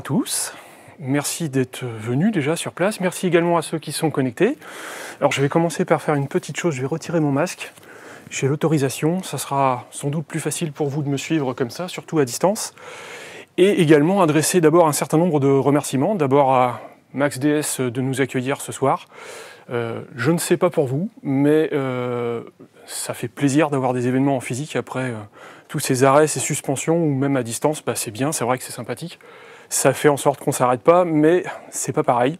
à tous. Merci d'être venus déjà sur place. Merci également à ceux qui sont connectés. Alors je vais commencer par faire une petite chose. Je vais retirer mon masque. J'ai l'autorisation. Ça sera sans doute plus facile pour vous de me suivre comme ça, surtout à distance. Et également adresser d'abord un certain nombre de remerciements. D'abord à Max DS de nous accueillir ce soir. Euh, je ne sais pas pour vous, mais euh, ça fait plaisir d'avoir des événements en physique après euh, tous ces arrêts, ces suspensions, ou même à distance, bah, c'est bien, c'est vrai que c'est sympathique. Ça fait en sorte qu'on s'arrête pas, mais c'est pas pareil.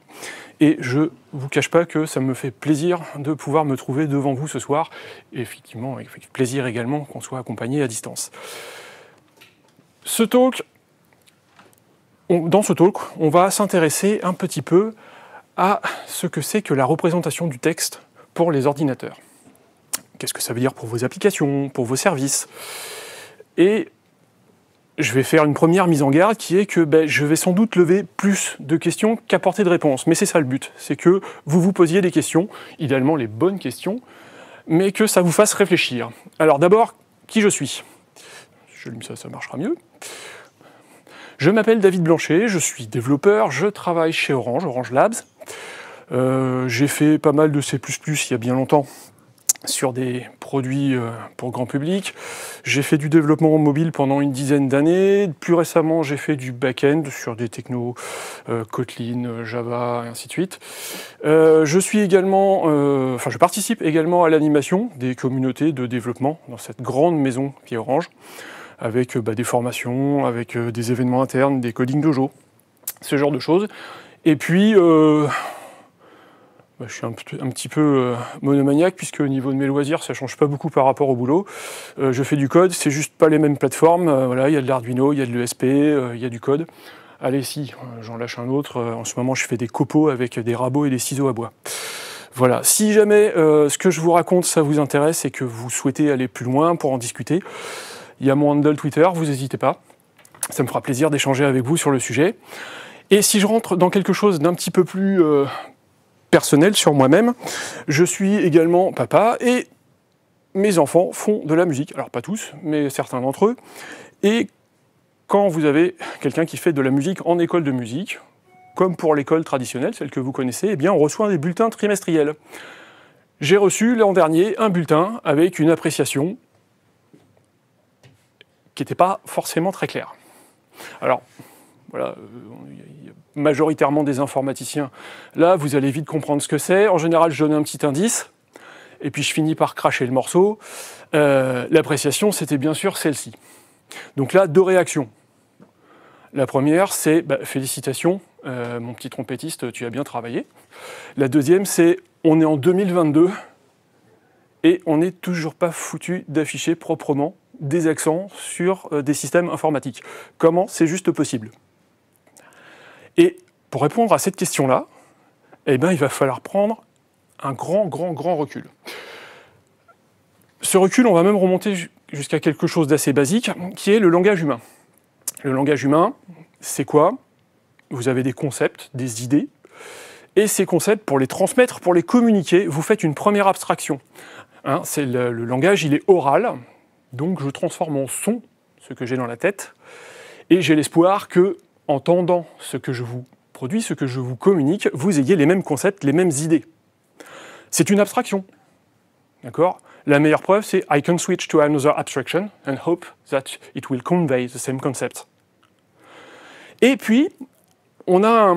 Et je vous cache pas que ça me fait plaisir de pouvoir me trouver devant vous ce soir. Et effectivement, avec plaisir également qu'on soit accompagné à distance. Ce talk, dans ce talk, on va s'intéresser un petit peu à ce que c'est que la représentation du texte pour les ordinateurs. Qu'est-ce que ça veut dire pour vos applications, pour vos services Et je vais faire une première mise en garde qui est que ben, je vais sans doute lever plus de questions qu'apporter de réponses. Mais c'est ça le but, c'est que vous vous posiez des questions, idéalement les bonnes questions, mais que ça vous fasse réfléchir. Alors d'abord, qui je suis Je ça, ça marchera mieux. Je m'appelle David Blanchet, je suis développeur, je travaille chez Orange, Orange Labs. Euh, j'ai fait pas mal de C++ il y a bien longtemps, sur des produits euh, pour grand public. J'ai fait du développement mobile pendant une dizaine d'années. Plus récemment, j'ai fait du back-end sur des technos euh, Kotlin, Java, et ainsi de suite. Euh, je suis également, enfin, je participe également à l'animation des communautés de développement dans cette grande maison qui est Orange, avec bah, des formations, avec des événements internes, des coding dojo, ce genre de choses. Et puis, bah, je suis un, petit peu euh, monomaniaque puisque au niveau de mes loisirs, ça change pas beaucoup par rapport au boulot. Euh, je fais du code, c'est juste pas les mêmes plateformes. Euh, voilà, il y a de l'Arduino, il y a de l'ESP, il y a du code. Allez, si, j'en lâche un autre. En ce moment, je fais des copeaux avec des rabots et des ciseaux à bois. Voilà, si jamais ce que je vous raconte, ça vous intéresse et que vous souhaitez aller plus loin pour en discuter, il y a mon handle Twitter, vous n'hésitez pas. Ça me fera plaisir d'échanger avec vous sur le sujet. Et si je rentre dans quelque chose d'un petit peu plus personnel sur moi-même. Je suis également papa et mes enfants font de la musique. Alors pas tous, mais certains d'entre eux. Et quand vous avez quelqu'un qui fait de la musique en école de musique, comme pour l'école traditionnelle, celle que vous connaissez, eh bien on reçoit des bulletins trimestriels. J'ai reçu l'an dernier un bulletin avec une appréciation qui n'était pas forcément très claire. Alors, voilà, euh, il majoritairement des informaticiens, là, vous allez vite comprendre ce que c'est. En général, je donne un petit indice, et puis je finis par cracher le morceau. Euh, l'appréciation, c'était bien sûr celle-ci. Donc là, deux réactions. La première, c'est bah, félicitations, euh, mon petit trompettiste, tu as bien travaillé. La deuxième, c'est on est en 2022 et on n'est toujours pas foutu d'afficher proprement des accents sur euh, des systèmes informatiques. Comment c'est juste possible et pour répondre à cette question-là, eh ben, il va falloir prendre un grand, grand, grand recul. Ce recul, on va même remonter jusqu'à quelque chose d'assez basique, qui est le langage humain. Le langage humain, c'est quoi Vous avez des concepts, des idées, et ces concepts, pour les transmettre, pour les communiquer, vous faites une première abstraction. Hein, c'est le langage, il est oral, donc je transforme en son ce que j'ai dans la tête, et j'ai l'espoir que entendant ce que je vous produis, ce que je vous communique, vous ayez les mêmes concepts, les mêmes idées. C'est une abstraction. D'accord La meilleure preuve, c'est I can switch to another abstraction and hope that it will convey the same concept. Et puis, on a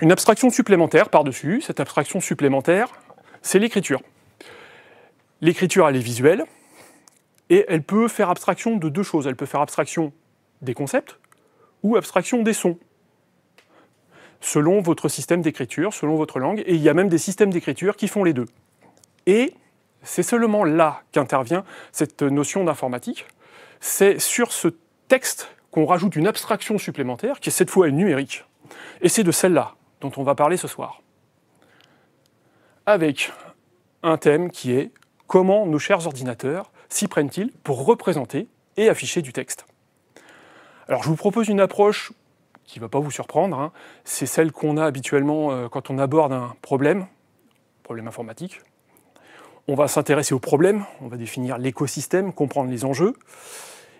une abstraction supplémentaire par-dessus. Cette abstraction supplémentaire, c'est l'écriture. L'écriture, elle est visuelle, et elle peut faire abstraction de deux choses. Elle peut faire abstraction des concepts, ou abstraction des sons, selon votre système d'écriture, selon votre langue, et il y a même des systèmes d'écriture qui font les deux. Et c'est seulement là qu'intervient cette notion d'informatique, c'est sur ce texte qu'on rajoute une abstraction supplémentaire, qui est cette fois numérique. Et c'est de celle-là dont on va parler ce soir. Avec un thème qui est comment nos chers ordinateurs s'y prennent-ils pour représenter et afficher du texte. Alors je vous propose une approche qui ne va pas vous surprendre, hein. c'est celle qu'on a habituellement euh, quand on aborde un problème, problème informatique. On va s'intéresser au problème, on va définir l'écosystème, comprendre les enjeux.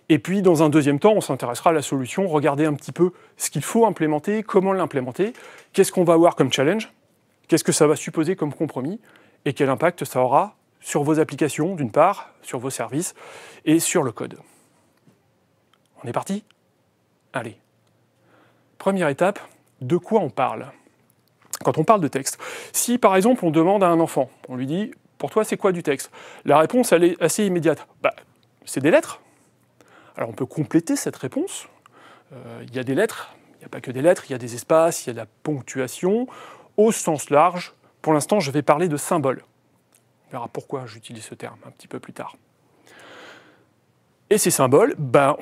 Et puis, dans un deuxième temps, on s'intéressera à la solution, regarder un petit peu ce qu'il faut implémenter, comment l'implémenter, qu'est-ce qu'on va avoir comme challenge, qu'est-ce que ça va supposer comme compromis, et quel impact ça aura sur vos applications, d'une part, sur vos services, et sur le code. On est parti Allez. Première étape, de quoi on parle quand on parle de texte. Si par exemple on demande à un enfant, on lui dit pour toi c'est quoi du texte La réponse elle est assez immédiate. Bah, c'est des lettres. Alors on peut compléter cette réponse. Euh, il y a des lettres, il n'y a pas que des lettres, il y a des espaces, il y a de la ponctuation. Au sens large, pour l'instant je vais parler de symboles. On verra pourquoi j'utilise ce terme un petit peu plus tard. Et ces symboles, ben,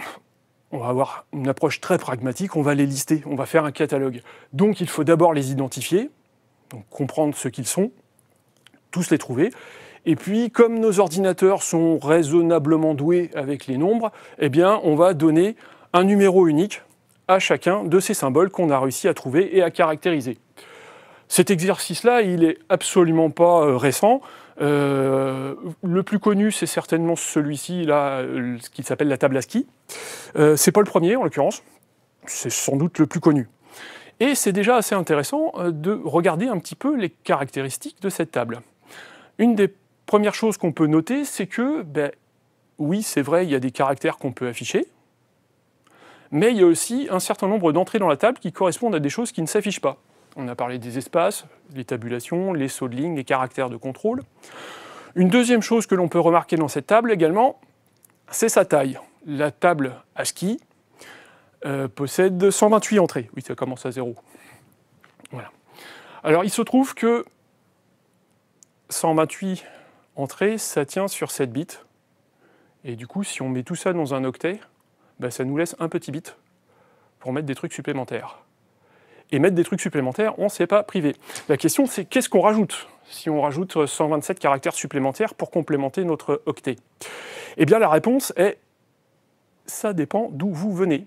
on va avoir une approche très pragmatique, on va les lister, on va faire un catalogue. Donc il faut d'abord les identifier, donc comprendre ce qu'ils sont, tous les trouver. Et puis, comme nos ordinateurs sont raisonnablement doués avec les nombres, eh bien, on va donner un numéro unique à chacun de ces symboles qu'on a réussi à trouver et à caractériser. Cet exercice-là, il n'est absolument pas euh, récent. Euh, le plus connu, c'est certainement celui-ci, là, euh, ce qui s'appelle la table à ski. Euh, c'est pas le premier, en l'occurrence. C'est sans doute le plus connu. Et c'est déjà assez intéressant de regarder un petit peu les caractéristiques de cette table. Une des premières choses qu'on peut noter, c'est que, ben, oui, c'est vrai, il y a des caractères qu'on peut afficher, mais il y a aussi un certain nombre d'entrées dans la table qui correspondent à des choses qui ne s'affichent pas. On a parlé des espaces, les tabulations, les sauts de ligne, les caractères de contrôle. Une deuxième chose que l'on peut remarquer dans cette table également, c'est sa taille. La table ASCII euh, possède 128 entrées. Oui, ça commence à zéro. Voilà. Alors, il se trouve que 128 entrées, ça tient sur 7 bits. Et du coup, si on met tout ça dans un octet, bah, ça nous laisse un petit bit pour mettre des trucs supplémentaires et mettre des trucs supplémentaires, on ne s'est pas privé. La question, c'est qu'est-ce qu'on rajoute si on rajoute 127 euh, caractères supplémentaires pour complémenter notre octet Eh bien, la réponse est ça dépend d'où vous venez.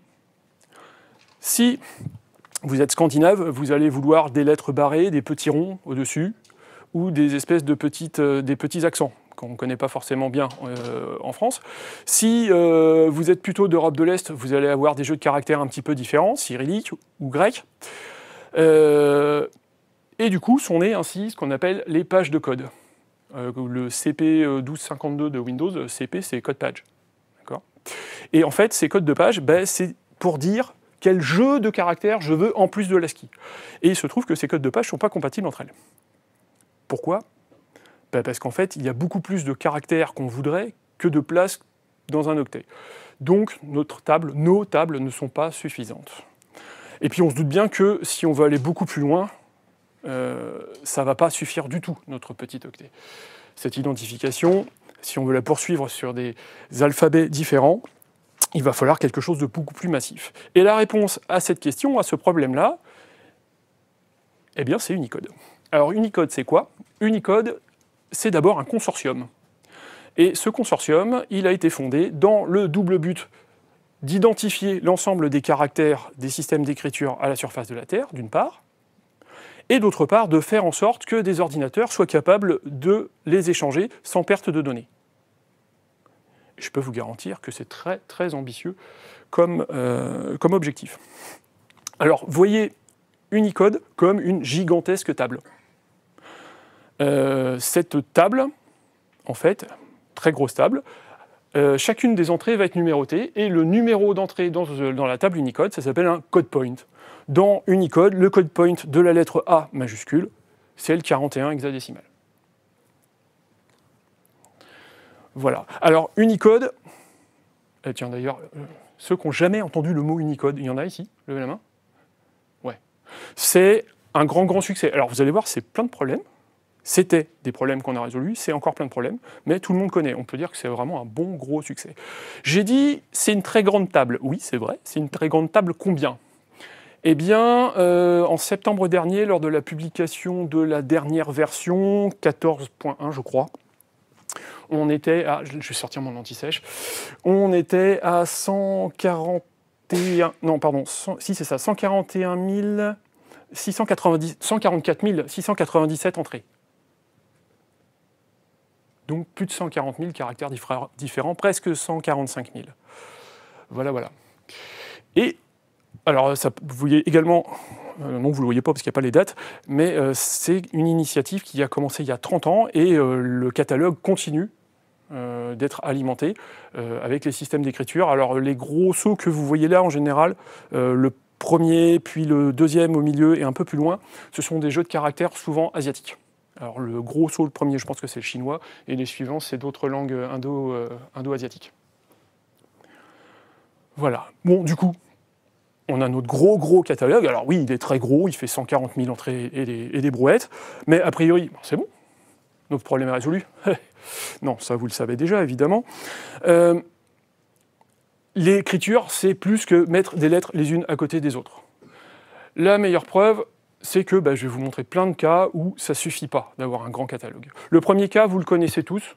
Si vous êtes scandinave, vous allez vouloir des lettres barrées, des petits ronds au-dessus, ou des espèces de petites, euh, des petits accents qu'on ne connaît pas forcément bien euh, en France. Si euh, vous êtes plutôt d'Europe de l'Est, vous allez avoir des jeux de caractères un petit peu différents, cyrilliques ou grecs. Euh, et du coup, sont nés ainsi ce qu'on appelle les pages de code. le CP1252 de Windows, CP, c'est code page. Et en fait, ces codes de page, ben, c'est pour dire quel jeu de caractère je veux en plus de l'ASCII. Et il se trouve que ces codes de page ne sont pas compatibles entre elles. Pourquoi bah, parce qu'en fait, il y a beaucoup plus de caractères qu'on voudrait que de place dans un octet. Donc, notre table, nos tables ne sont pas suffisantes. Et puis, on se doute bien que si on veut aller beaucoup plus loin, euh, ça ne va pas suffire du tout, notre petit octet. Cette identification, si on veut la poursuivre sur des alphabets différents, il va falloir quelque chose de beaucoup plus massif. Et la réponse à cette question, à ce problème-là, eh bien, c'est Unicode. Alors, Unicode, c'est quoi Unicode, c'est d'abord un consortium. Et ce consortium, il a été fondé dans le double but d'identifier l'ensemble des caractères des systèmes d'écriture à la surface de la Terre, d'une part, et d'autre part de faire en sorte que des ordinateurs soient capables de les échanger sans perte de données. Je peux vous garantir que c'est très très ambitieux comme, euh, comme objectif. Alors voyez Unicode comme une gigantesque table. Euh, cette table, en fait, très grosse table, euh, chacune des entrées va être numérotée et le numéro d'entrée dans, la table Unicode, ça s'appelle un code point. Dans Unicode, le code point de la lettre A majuscule, c'est le 41 hexadécimal. Voilà. Alors Unicode, eh, tiens d'ailleurs, euh, ceux qui n'ont jamais entendu le mot Unicode, il y en a ici, levez la main. Ouais. C'est un grand, grand succès. Alors vous allez voir, c'est plein de problèmes. C'était des problèmes qu'on a résolus, c'est encore plein de problèmes, mais tout le monde connaît. On peut dire que c'est vraiment un bon gros succès. J'ai dit, c'est une très grande table. Oui, c'est vrai, c'est une très grande table. Combien eh bien, euh, en septembre dernier, lors de la publication de la dernière version, 14.1 je crois, on était à, je vais sortir mon anti-sèche, on était à 141, non pardon, si c'est ça, 141 000, 690, 144 697 entrées. Donc plus de 140 000 caractères différents, presque 145 000. Voilà, voilà. Et alors, ça, vous voyez également, euh, non, vous ne le voyez pas parce qu'il n'y a pas les dates, mais euh, c'est une initiative qui a commencé il y a 30 ans et euh, le catalogue continue d'être alimenté avec les systèmes d'écriture. Alors, les gros sauts que vous voyez là, en général, le premier, puis le deuxième au milieu et un peu plus loin, ce sont des jeux de caractères souvent asiatiques. Alors le gros saut, le premier, je pense que c'est le chinois, et les suivants, c'est d'autres langues euh, indo-asiatiques. voilà. Bon, du coup, on a notre gros, gros catalogue. Alors oui, il est très gros, il fait 140 000 entrées et des, brouettes, mais a priori, c'est bon, notre problème est résolu. non, ça vous le savez déjà, évidemment. Euh, l'écriture, c'est plus que mettre des lettres les unes à côté des autres. La meilleure preuve, c'est que bah, je vais vous montrer plein de cas où ça ne suffit pas d'avoir un grand catalogue. Le premier cas, vous le connaissez tous,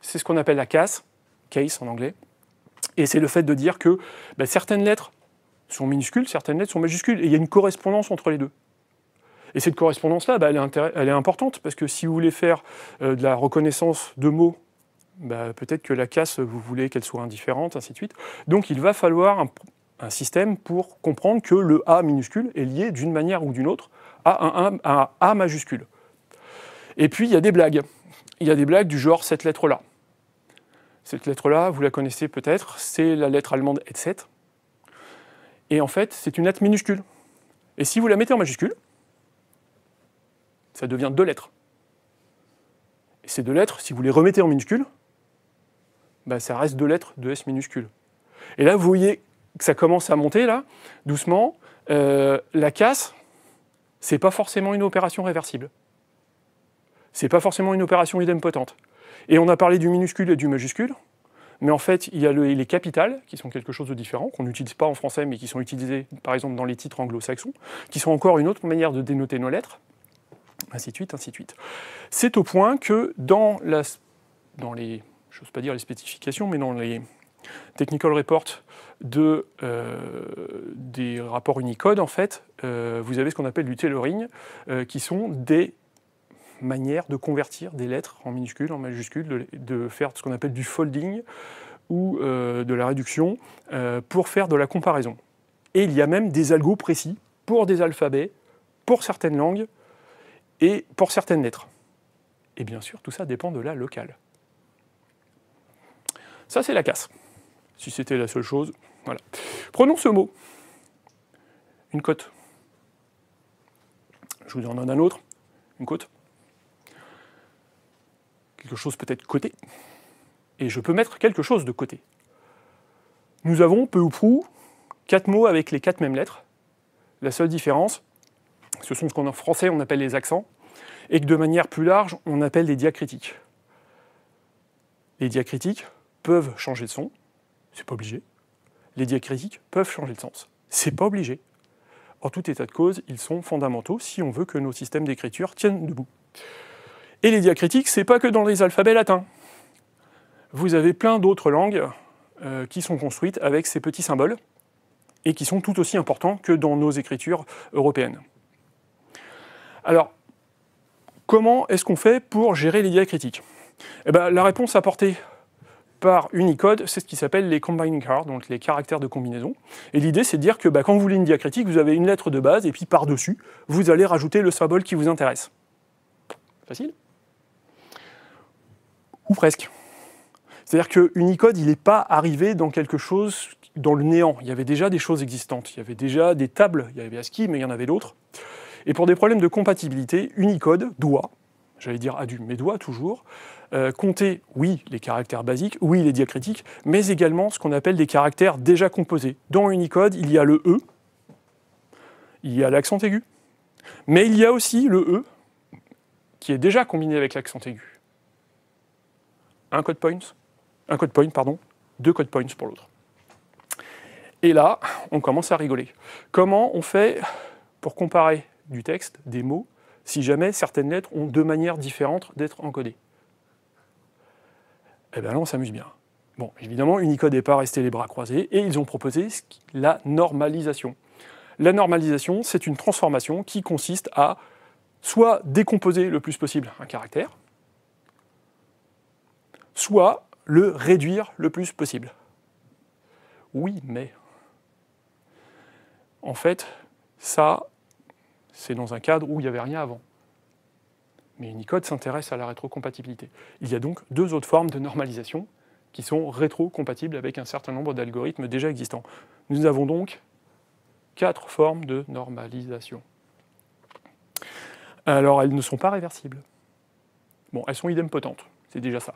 c'est ce qu'on appelle la casse, case en anglais, et c'est le fait de dire que bah, certaines lettres sont minuscules, certaines lettres sont majuscules, et il y a une correspondance entre les deux. Et cette correspondance-là, bah, elle, est importante, parce que si vous voulez faire euh, de la reconnaissance de mots, peut-être que la casse, vous voulez qu'elle soit indifférente, ainsi de suite. Donc il va falloir un système pour comprendre que le A minuscule est lié d'une manière ou d'une autre a, un, à A majuscule. Et puis, il y a des blagues. Il y a des blagues du genre cette lettre-là. Cette lettre-là, vous la connaissez peut-être, c'est la lettre allemande H7 Et en fait, c'est une lettre minuscule. Et si vous la mettez en majuscule, ça devient deux lettres. Et ces deux lettres, si vous les remettez en minuscule, ben ça reste deux lettres de S minuscule. Et là, vous voyez que ça commence à monter, là, doucement. Euh, la casse, c'est pas forcément une opération réversible. C'est pas forcément une opération idempotente. Et on a parlé du minuscule et du majuscule, mais en fait, il y a les capitales, qui sont quelque chose de différent, qu'on n'utilise pas en français, mais qui sont utilisées, par exemple, dans les titres anglo-saxons, qui sont encore une autre manière de dénoter nos lettres, ainsi de suite, ainsi de suite. C'est au point que dans, la, dans les, je n'ose pas dire les spécifications, mais dans les technical reports de, euh, des rapports Unicode, en fait, euh, vous avez ce qu'on appelle du tailoring, euh, qui sont des manières de convertir des lettres en minuscules, en majuscules, de faire ce qu'on appelle du folding ou de la réduction pour faire de la comparaison. Et il y a même des algos précis pour des alphabets, pour certaines langues et pour certaines lettres. Et bien sûr, tout ça dépend de la locale. Ça, c'est la casse. Si c'était la seule chose, voilà. Prenons ce mot. Une cote. Je vous en donne un autre. Une cote. Quelque chose peut être coté. Et je peux mettre quelque chose de côté. Nous avons, peu ou prou, quatre mots avec les quatre mêmes lettres. La seule différence, ce sont ce qu'en français on appelle les accents, et que de manière plus large, on appelle les diacritiques. Les diacritiques peuvent changer de son, c'est pas obligé les diacritiques peuvent changer de sens. C'est pas obligé. En tout état de cause, ils sont fondamentaux si on veut que nos systèmes d'écriture tiennent debout. Et les diacritiques, c'est pas que dans les alphabets latins. Vous avez plein d'autres langues euh, qui sont construites avec ces petits symboles et qui sont tout aussi importants que dans nos écritures européennes. Alors, comment est-ce qu'on fait pour gérer les diacritiques eh ben, La réponse apportée par Unicode, c'est ce qui s'appelle les combining Cards, donc les caractères de combinaison. Et l'idée, c'est de dire que bah, quand vous voulez une diacritique, vous avez une lettre de base, et puis par-dessus, vous allez rajouter le symbole qui vous intéresse. Facile Ou presque. C'est-à-dire que Unicode, il n'est pas arrivé dans quelque chose dans le néant. Il y avait déjà des choses existantes. Il y avait déjà des tables. Il y avait ASCII, mais il y en avait d'autres. Et pour des problèmes de compatibilité, Unicode doit, j'allais dire à du doigts toujours, euh, compter, oui, les caractères basiques, oui, les diacritiques, mais également ce qu'on appelle des caractères déjà composés. Dans Unicode, il y a le E, il y a l'accent aigu, mais il y a aussi le E qui est déjà combiné avec l'accent aigu. Un code point, un code point, pardon, deux code points pour l'autre. Et là, on commence à rigoler. Comment on fait pour comparer du texte, des mots, si jamais certaines lettres ont deux manières différentes d'être encodées. Eh bien là, on s'amuse bien. Bon, évidemment, Unicode n'est pas resté les bras croisés et ils ont proposé la normalisation. La normalisation, c'est une transformation qui consiste à soit décomposer le plus possible un caractère, soit le réduire le plus possible. Oui, mais en fait, ça, c'est dans un cadre où il n'y avait rien avant. Mais Unicode s'intéresse à la rétrocompatibilité. Il y a donc deux autres formes de normalisation qui sont rétrocompatibles avec un certain nombre d'algorithmes déjà existants. Nous avons donc quatre formes de normalisation. Alors elles ne sont pas réversibles. Bon, elles sont idempotentes, c'est déjà ça.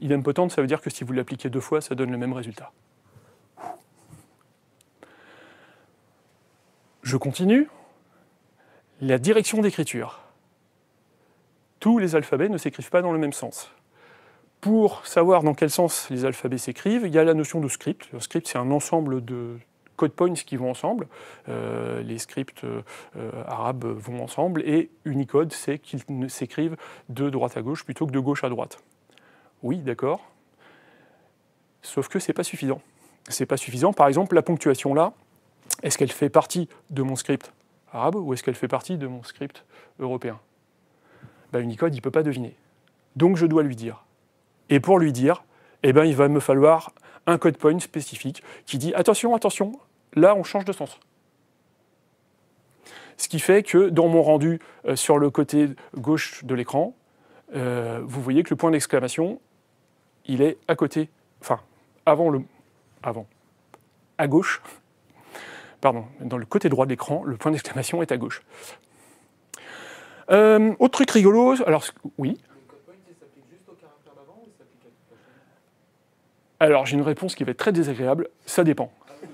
Idempotente, ça veut dire que si vous l'appliquez deux fois, ça donne le même résultat. Je continue. La direction d'écriture. Tous les alphabets ne s'écrivent pas dans le même sens. Pour savoir dans quel sens les alphabets s'écrivent, il y a la notion de script. Un script, c'est un ensemble de code points qui vont ensemble. Euh, les scripts euh, arabes vont ensemble. Et Unicode, c'est qu'ils s'écrivent de droite à gauche plutôt que de gauche à droite. Oui, d'accord. Sauf que c'est pas suffisant. C'est pas suffisant. Par exemple, la ponctuation là, est-ce qu'elle fait partie de mon script arabe ou est-ce qu'elle fait partie de mon script européen ben, Unicode, il ne peut pas deviner. Donc je dois lui dire. Et pour lui dire, eh ben, il va me falloir un code point spécifique qui dit attention, attention, là on change de sens. Ce qui fait que dans mon rendu euh, sur le côté gauche de l'écran, euh, vous voyez que le point d'exclamation, il est à côté, enfin, avant le. avant, à gauche pardon, dans le côté droit de l'écran, le point d'exclamation est à gauche. Euh, autre truc rigolo, alors oui. Alors j'ai une réponse qui va être très désagréable, ça dépend. Ah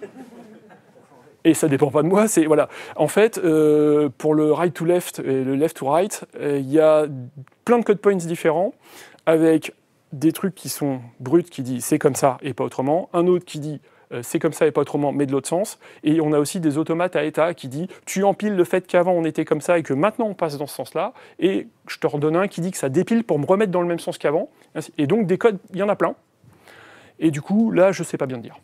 et ça dépend pas de moi, c'est voilà. En fait, euh, pour le right to left et le left to right, euh, il y a plein de code points différents avec des trucs qui sont bruts qui disent c'est comme ça et pas autrement, un autre qui dit euh, c'est comme ça et pas autrement, mais de l'autre sens. Et on a aussi des automates à état qui disent tu empiles le fait qu'avant on était comme ça et que maintenant on passe dans ce sens-là, et je te redonne un qui dit que ça dépile pour me remettre dans le même sens qu'avant. Et donc des codes, il y en a plein. Et du coup, là, je ne sais pas bien dire.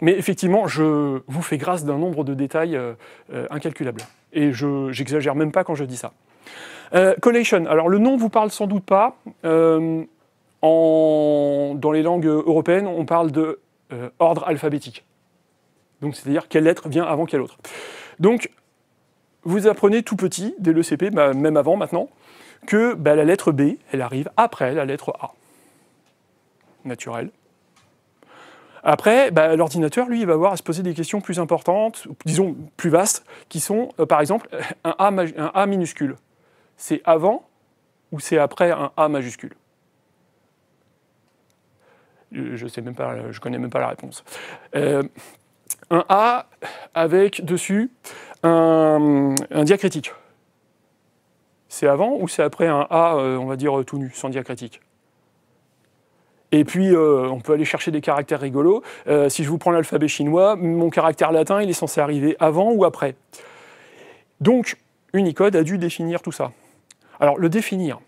Mais effectivement, je vous fais grâce d'un nombre de détails euh, euh, incalculables. Et je n'exagère même pas quand je dis ça. collation, alors le nom ne vous parle sans doute pas. dans les langues européennes, on parle de euh, ordre alphabétique. Donc c'est-à-dire quelle lettre vient avant quelle autre. Donc vous apprenez tout petit, dès le CP, bah, même avant maintenant, que bah, la lettre B, elle arrive après la lettre A. Naturel. Après, bah, l'ordinateur, lui, va avoir à se poser des questions plus importantes, disons plus vastes, qui sont, euh, par exemple, un a minuscule. C'est avant ou c'est après un A majuscule je sais même pas, je connais même pas la réponse. Euh, un A avec dessus un, diacritique. C'est avant ou c'est après un A, euh, on va dire, tout nu, sans diacritique et puis, euh, on peut aller chercher des caractères rigolos. si je vous prends l'alphabet chinois, mon caractère latin, il est censé arriver avant ou après. Donc, Unicode a dû définir tout ça. Alors, le définir,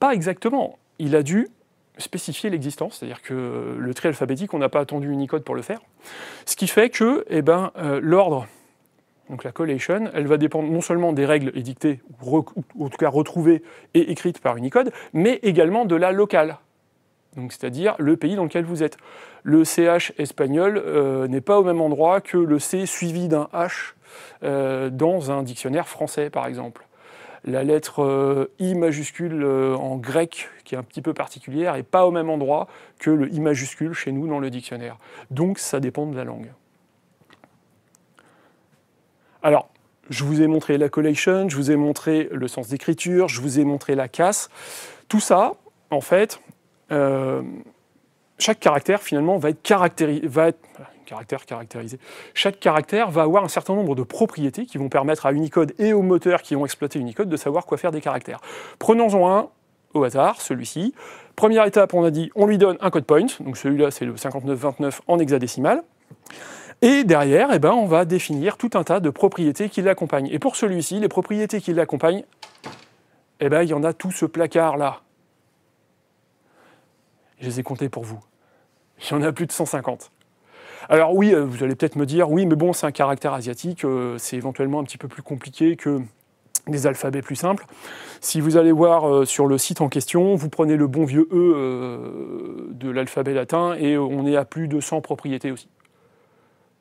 pas exactement. Il a dû spécifier l'existence, c'est-à-dire que euh, le tri alphabétique, on n'a pas attendu Unicode pour le faire. Ce qui fait que eh ben, euh, l'ordre, donc la collation, elle va dépendre non seulement des règles édictées, ou, en tout cas retrouvées et écrites par Unicode, mais également de la locale, donc c'est-à-dire le pays dans lequel vous êtes. Le CH espagnol euh, n'est pas au même endroit que le C suivi d'un H dans un dictionnaire français, par exemple la lettre euh, I majuscule euh, en grec, qui est un petit peu particulière, et pas au même endroit que le I majuscule chez nous dans le dictionnaire. Donc ça dépend de la langue. Alors, je vous ai montré la collection, je vous ai montré le sens d'écriture, je vous ai montré la casse. Tout ça, en fait, euh, chaque caractère finalement va être, caractérisé caractères caractérisés. Chaque caractère va avoir un certain nombre de propriétés qui vont permettre à Unicode et aux moteurs qui ont exploité Unicode de savoir quoi faire des caractères. Prenons-en un au hasard, celui-ci. Première étape, on a dit, on lui donne un code point, donc celui-là c'est le 5929 en hexadécimal. Et derrière, eh ben, on va définir tout un tas de propriétés qui l'accompagnent. Et pour celui-ci, les propriétés qui l'accompagnent, eh ben, il y en a tout ce placard-là. Je les ai comptés pour vous. Il y en a plus de 150. Alors oui, euh, vous allez peut-être me dire, oui, mais bon, c'est un caractère asiatique, euh, c'est éventuellement un petit peu plus compliqué que des alphabets plus simples. Si vous allez voir euh, sur le site en question, vous prenez le bon vieux E de l'alphabet latin et on est à plus de 100 propriétés aussi.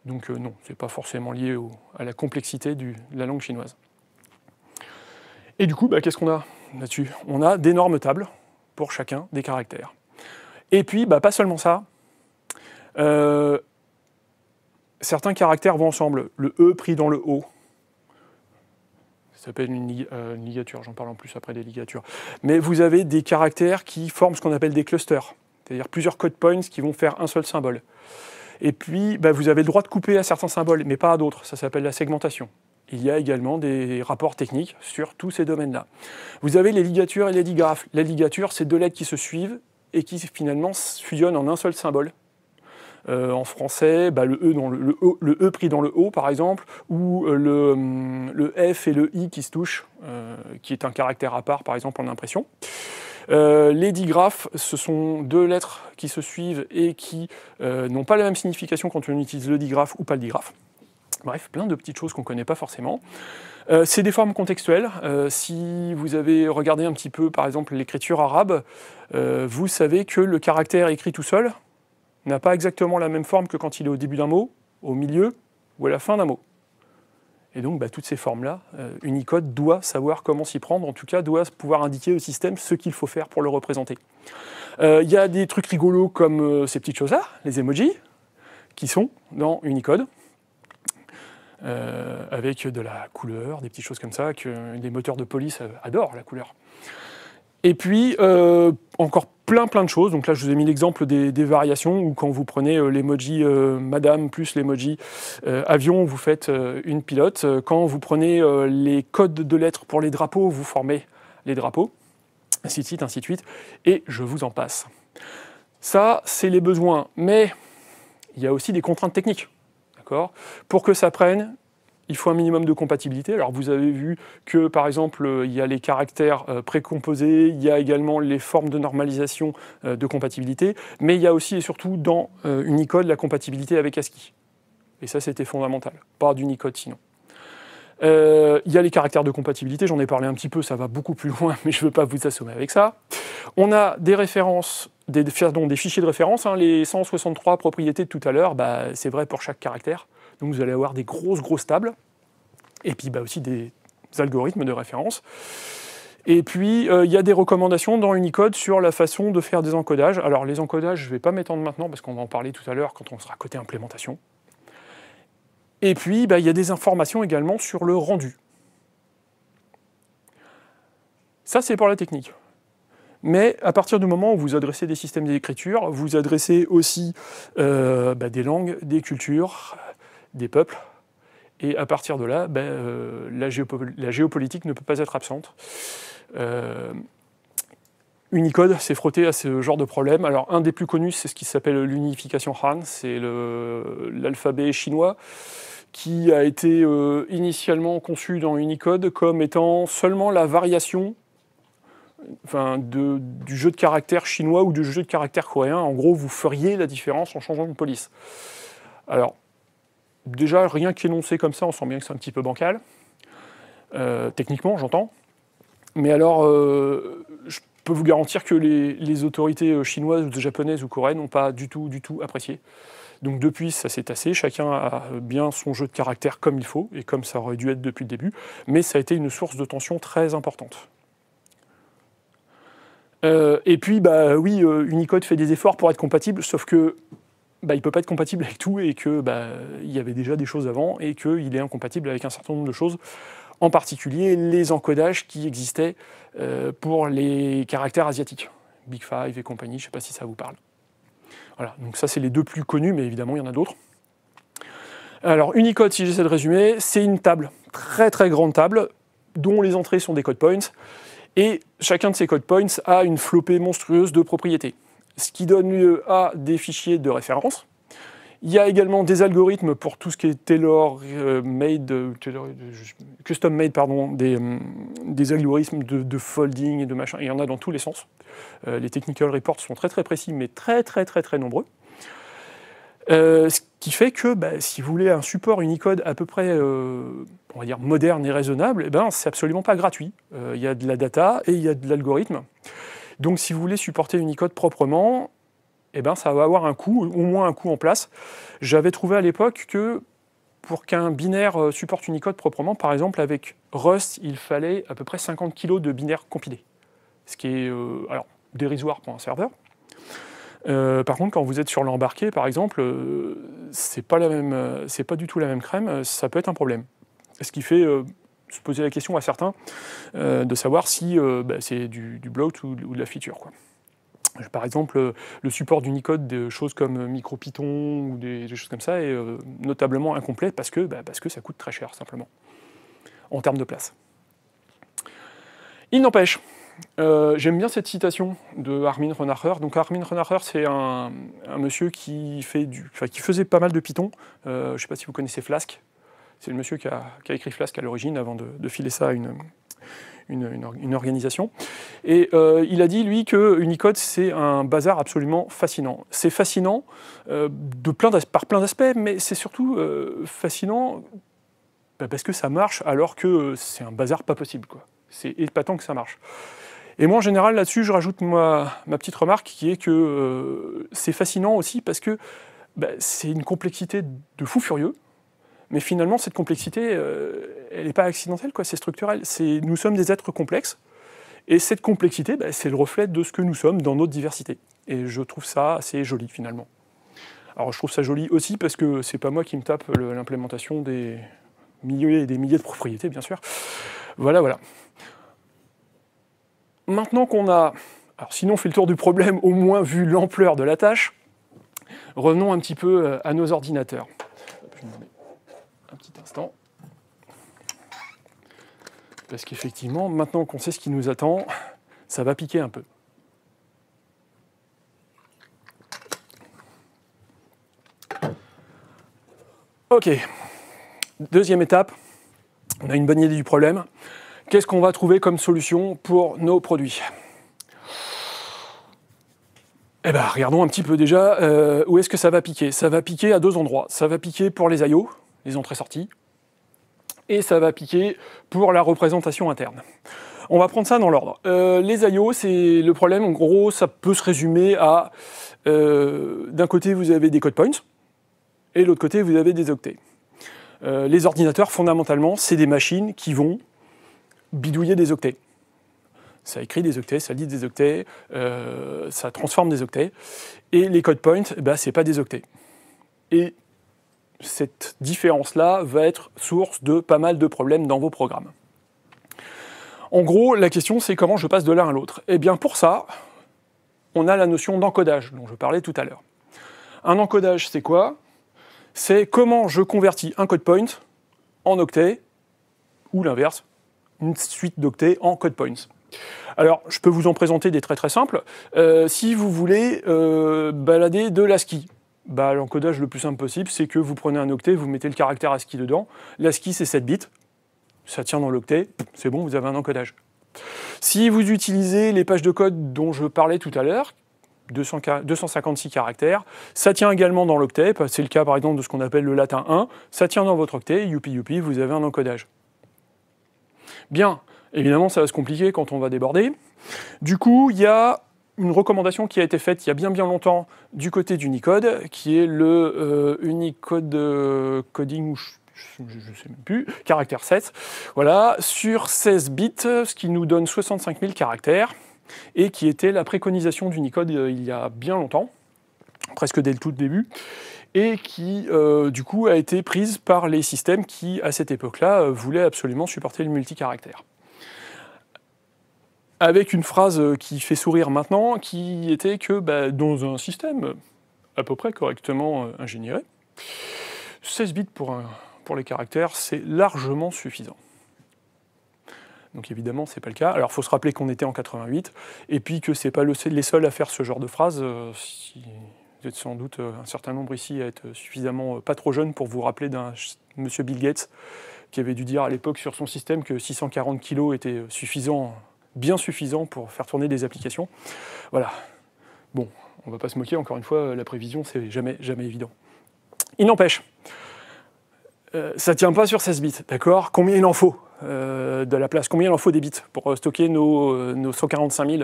Donc non, ce n'est pas forcément lié à la complexité de la langue chinoise. Et du coup, bah, qu'est-ce qu'on a là-dessus On a d'énormes tables pour chacun des caractères. Et puis, bah, pas seulement ça, certains caractères vont ensemble. Le E pris dans le O. Ça s'appelle euh, une, ligature, j'en parle en plus après des ligatures. Mais vous avez des caractères qui forment ce qu'on appelle des clusters, c'est-à-dire plusieurs code points qui vont faire un seul symbole. Et puis, bah, vous avez le droit de couper à certains symboles, mais pas à d'autres. Ça s'appelle la segmentation. Il y a également des rapports techniques sur tous ces domaines-là. Vous avez les ligatures et les digraphes. La ligature, c'est deux lettres qui se suivent et qui finalement fusionnent en un seul symbole euh, en français, bah, e le, e pris dans le O par exemple, ou euh, hum, le, F et le I qui se touchent, euh, qui est un caractère à part par exemple en impression. les digraphes, ce sont deux lettres qui se suivent et qui n'ont pas la même signification quand on utilise le digraphe ou pas le digraphe. Bref, plein de petites choses qu'on ne connaît pas forcément. c'est des formes contextuelles. si vous avez regardé un petit peu, par exemple, l'écriture arabe, vous savez que le caractère écrit tout seul, n'a pas exactement la même forme que quand il est au début d'un mot, au milieu ou à la fin d'un mot. Et donc, bah, toutes ces formes-là, euh, Unicode doit savoir comment s'y prendre, en tout cas, doit pouvoir indiquer au système ce qu'il faut faire pour le représenter. Euh, il y a des trucs rigolos comme euh, ces petites choses-là, les emojis, qui sont dans Unicode, avec de la couleur, des petites choses comme ça, que les moteurs de police adorent, la couleur. Et puis, encore plus, plein plein de choses. Donc là, je vous ai mis l'exemple des, variations où quand vous prenez euh, l'emoji euh, madame plus l'emoji euh, avion, vous faites une pilote. Quand vous prenez les codes de lettres pour les drapeaux, vous formez les drapeaux, ainsi de suite, ainsi de suite. Et je vous en passe. Ça, c'est les besoins. Mais il y a aussi des contraintes techniques. d'accord Pour que ça prenne, il faut un minimum de compatibilité. Alors vous avez vu que par exemple euh, il y a les caractères euh, précomposés, il y a également les formes de normalisation euh, de compatibilité, mais il y a aussi et surtout dans Unicode la compatibilité avec ASCII. Et ça c'était fondamental, pas d'Unicode sinon. il y a les caractères de compatibilité, j'en ai parlé un petit peu, ça va beaucoup plus loin, mais je ne veux pas vous assommer avec ça. On a des références, des, fichiers de référence, hein. les 163 propriétés de tout à l'heure, bah, c'est vrai pour chaque caractère. Donc vous allez avoir des grosses, grosses tables, et puis bah, aussi des algorithmes de référence. Et puis, euh, il y a des recommandations dans Unicode sur la façon de faire des encodages. Alors, les encodages, je ne vais pas m'étendre maintenant parce qu'on va en parler tout à l'heure quand on sera côté implémentation. Et puis, bah, il y a des informations également sur le rendu. Ça, c'est pour la technique. Mais à partir du moment où vous adressez des systèmes d'écriture, vous adressez aussi euh, bah, des langues, des cultures, des peuples. Et à partir de là, ben, euh, la, géopolitique ne peut pas être absente. Euh, Unicode s'est frotté à ce genre de problème. Alors, un des plus connus, c'est ce qui s'appelle l'unification Han, c'est l'alphabet chinois qui a été euh, initialement conçu dans Unicode comme étant seulement la variation enfin, du jeu de caractère chinois ou du jeu de caractère coréen. En gros, vous feriez la différence en changeant de police. Alors, déjà, rien qu'énoncé comme ça, on sent bien que c'est un petit peu bancal. Euh, techniquement, j'entends. Mais alors, euh, je peux vous garantir que les, autorités euh, chinoises, japonaises ou coréennes n'ont pas du tout, du tout apprécié. Donc depuis, ça s'est tassé. Chacun a bien son jeu de caractère comme il faut et comme ça aurait dû être depuis le début. Mais ça a été une source de tension très importante. et puis, bah oui, Unicode fait des efforts pour être compatible, sauf que bah, il ne peut pas être compatible avec tout et qu'il bah, y avait déjà des choses avant et qu'il est incompatible avec un certain nombre de choses, en particulier les encodages qui existaient euh, pour les caractères asiatiques, Big Five et compagnie, je ne sais pas si ça vous parle. Voilà, donc ça c'est les deux plus connus, mais évidemment il y en a d'autres. Alors Unicode, si j'essaie de résumer, c'est une table, très très grande table, dont les entrées sont des code points, et chacun de ces code points a une flopée monstrueuse de propriétés ce qui donne lieu à des fichiers de référence. Il y a également des algorithmes pour tout ce qui est tailor euh, made, euh, euh, custom made pardon, des, algorithmes de, folding et de machin. Il y en a dans tous les sens. les technical reports sont très très précis, mais très très très très nombreux. ce qui fait que bah, si vous voulez un support Unicode à peu près, on va dire moderne et raisonnable, eh ben c'est absolument pas gratuit. Il y a de la data et il y a de l'algorithme. Donc si vous voulez supporter Unicode proprement, eh ben, ça va avoir un coût, au moins un coût en place. J'avais trouvé à l'époque que pour qu'un binaire euh, supporte Unicode proprement, par exemple avec Rust, il fallait à peu près 50 kg de binaire compilé, ce qui est euh, alors, dérisoire pour un serveur. Euh, par contre, quand vous êtes sur l'embarqué, par exemple, c'est pas la même, c'est pas du tout la même crème. Ça peut être un problème. Ce qui fait se poser la question à certains euh, de savoir si euh, bah, c'est du, bloat ou, de la feature. Quoi. Par exemple, euh, le support d'Unicode, de choses comme MicroPython ou des, choses comme ça, est notablement incomplet parce que, bah, parce que ça coûte très cher, simplement, en termes de place. Il n'empêche, j'aime bien cette citation de Armin Renacher. Donc Armin Renacher, c'est un, monsieur qui, fait du, qui faisait pas mal de Python. je ne sais pas si vous connaissez Flask, c'est le monsieur qui a, écrit Flask à l'origine avant de, filer ça à une, organisation. Et euh, il a dit, lui, que Unicode, c'est un bazar absolument fascinant. C'est fascinant euh, de plein par plein d'aspects, mais c'est surtout euh, fascinant bah, parce que ça marche alors que c'est un bazar pas possible. C'est épatant que ça marche. Et moi, en général, là-dessus, je rajoute ma, ma, petite remarque qui est que c'est fascinant aussi parce que bah, c'est une complexité de fou furieux mais finalement, cette complexité, euh, elle n'est pas accidentelle, quoi. c'est structurel. nous sommes des êtres complexes. Et cette complexité, bah, c'est le reflet de ce que nous sommes dans notre diversité. Et je trouve ça assez joli, finalement. Alors, je trouve ça joli aussi parce que c'est pas moi qui me tape l'implémentation des milliers et des milliers de propriétés, bien sûr. Voilà, voilà. Maintenant qu'on a. Alors, sinon, on fait le tour du problème, au moins vu l'ampleur de la tâche. Revenons un petit peu euh, à nos ordinateurs. Je Parce qu'effectivement, maintenant qu'on sait ce qui nous attend, ça va piquer un peu. Ok, deuxième étape, on a une bonne idée du problème. Qu'est-ce qu'on va trouver comme solution pour nos produits eh bien, regardons un petit peu déjà euh, où est-ce que ça va piquer. Ça va piquer à deux endroits. Ça va piquer pour les IO, les entrées-sorties, et ça va piquer pour la représentation interne. On va prendre ça dans l'ordre. Euh, les IO, c'est le problème, en gros, ça peut se résumer à euh, d'un côté, vous avez des code points, et de l'autre côté, vous avez des octets. Euh, les ordinateurs, fondamentalement, c'est des machines qui vont bidouiller des octets. Ça écrit des octets, ça lit des octets, ça transforme des octets. Et les code points, eh ben, ce pas des octets. Et cette différence-là va être source de pas mal de problèmes dans vos programmes. En gros, la question c'est comment je passe de l'un à l'autre. Et eh bien pour ça, on a la notion d'encodage dont je parlais tout à l'heure. Un encodage c'est quoi C'est comment je convertis un code point en octet, ou l'inverse, une suite d'octets en code points. Alors, je peux vous en présenter des très très simples. Euh, si vous voulez euh, balader de l'ASCII, bah, l'encodage le plus simple possible, c'est que vous prenez un octet, vous mettez le caractère ASCII dedans. L'ASCII, c'est 7 bits. Ça tient dans l'octet, c'est bon, vous avez un encodage. Si vous utilisez les pages de code dont je parlais tout à l'heure, 256 caractères. Ça tient également dans l'octet, bah, c'est le cas par exemple de ce qu'on appelle le latin 1. Ça tient dans votre octet, youpi youpi, vous avez un encodage. Bien, évidemment ça va se compliquer quand on va déborder. Du coup, il y a une recommandation qui a été faite il y a bien bien longtemps du côté d'Unicode, qui est le euh, Unicode euh, Coding ou je ne sais même plus, caractère 7, voilà, sur 16 bits, ce qui nous donne 65 000 caractères, et qui était la préconisation d'Unicode euh, il y a bien longtemps, presque dès le tout début, et qui, du coup, a été prise par les systèmes qui, à cette époque-là, voulaient absolument supporter le multi-caractère avec une phrase euh, qui fait sourire maintenant, qui était que bah, dans un système euh, à peu près correctement euh, ingénieré, 16 bits pour, les caractères, c'est largement suffisant. Donc évidemment, ce n'est pas le cas. Alors, il faut se rappeler qu'on était en 88, et puis que ce n'est pas les seuls à faire ce genre de phrase. si vous êtes sans doute un certain nombre ici à être suffisamment pas trop jeune pour vous rappeler d'un monsieur Bill Gates qui avait dû dire à l'époque sur son système que 640 kilos était suffisant bien suffisant pour faire tourner des applications. Voilà. Bon, on ne va pas se moquer, encore une fois, la prévision, c'est jamais, jamais évident. Il n'empêche, euh, ça tient pas sur 16 bits, d'accord Combien il en faut euh, de la place Combien il en faut des bits pour euh, stocker nos, nos 145 000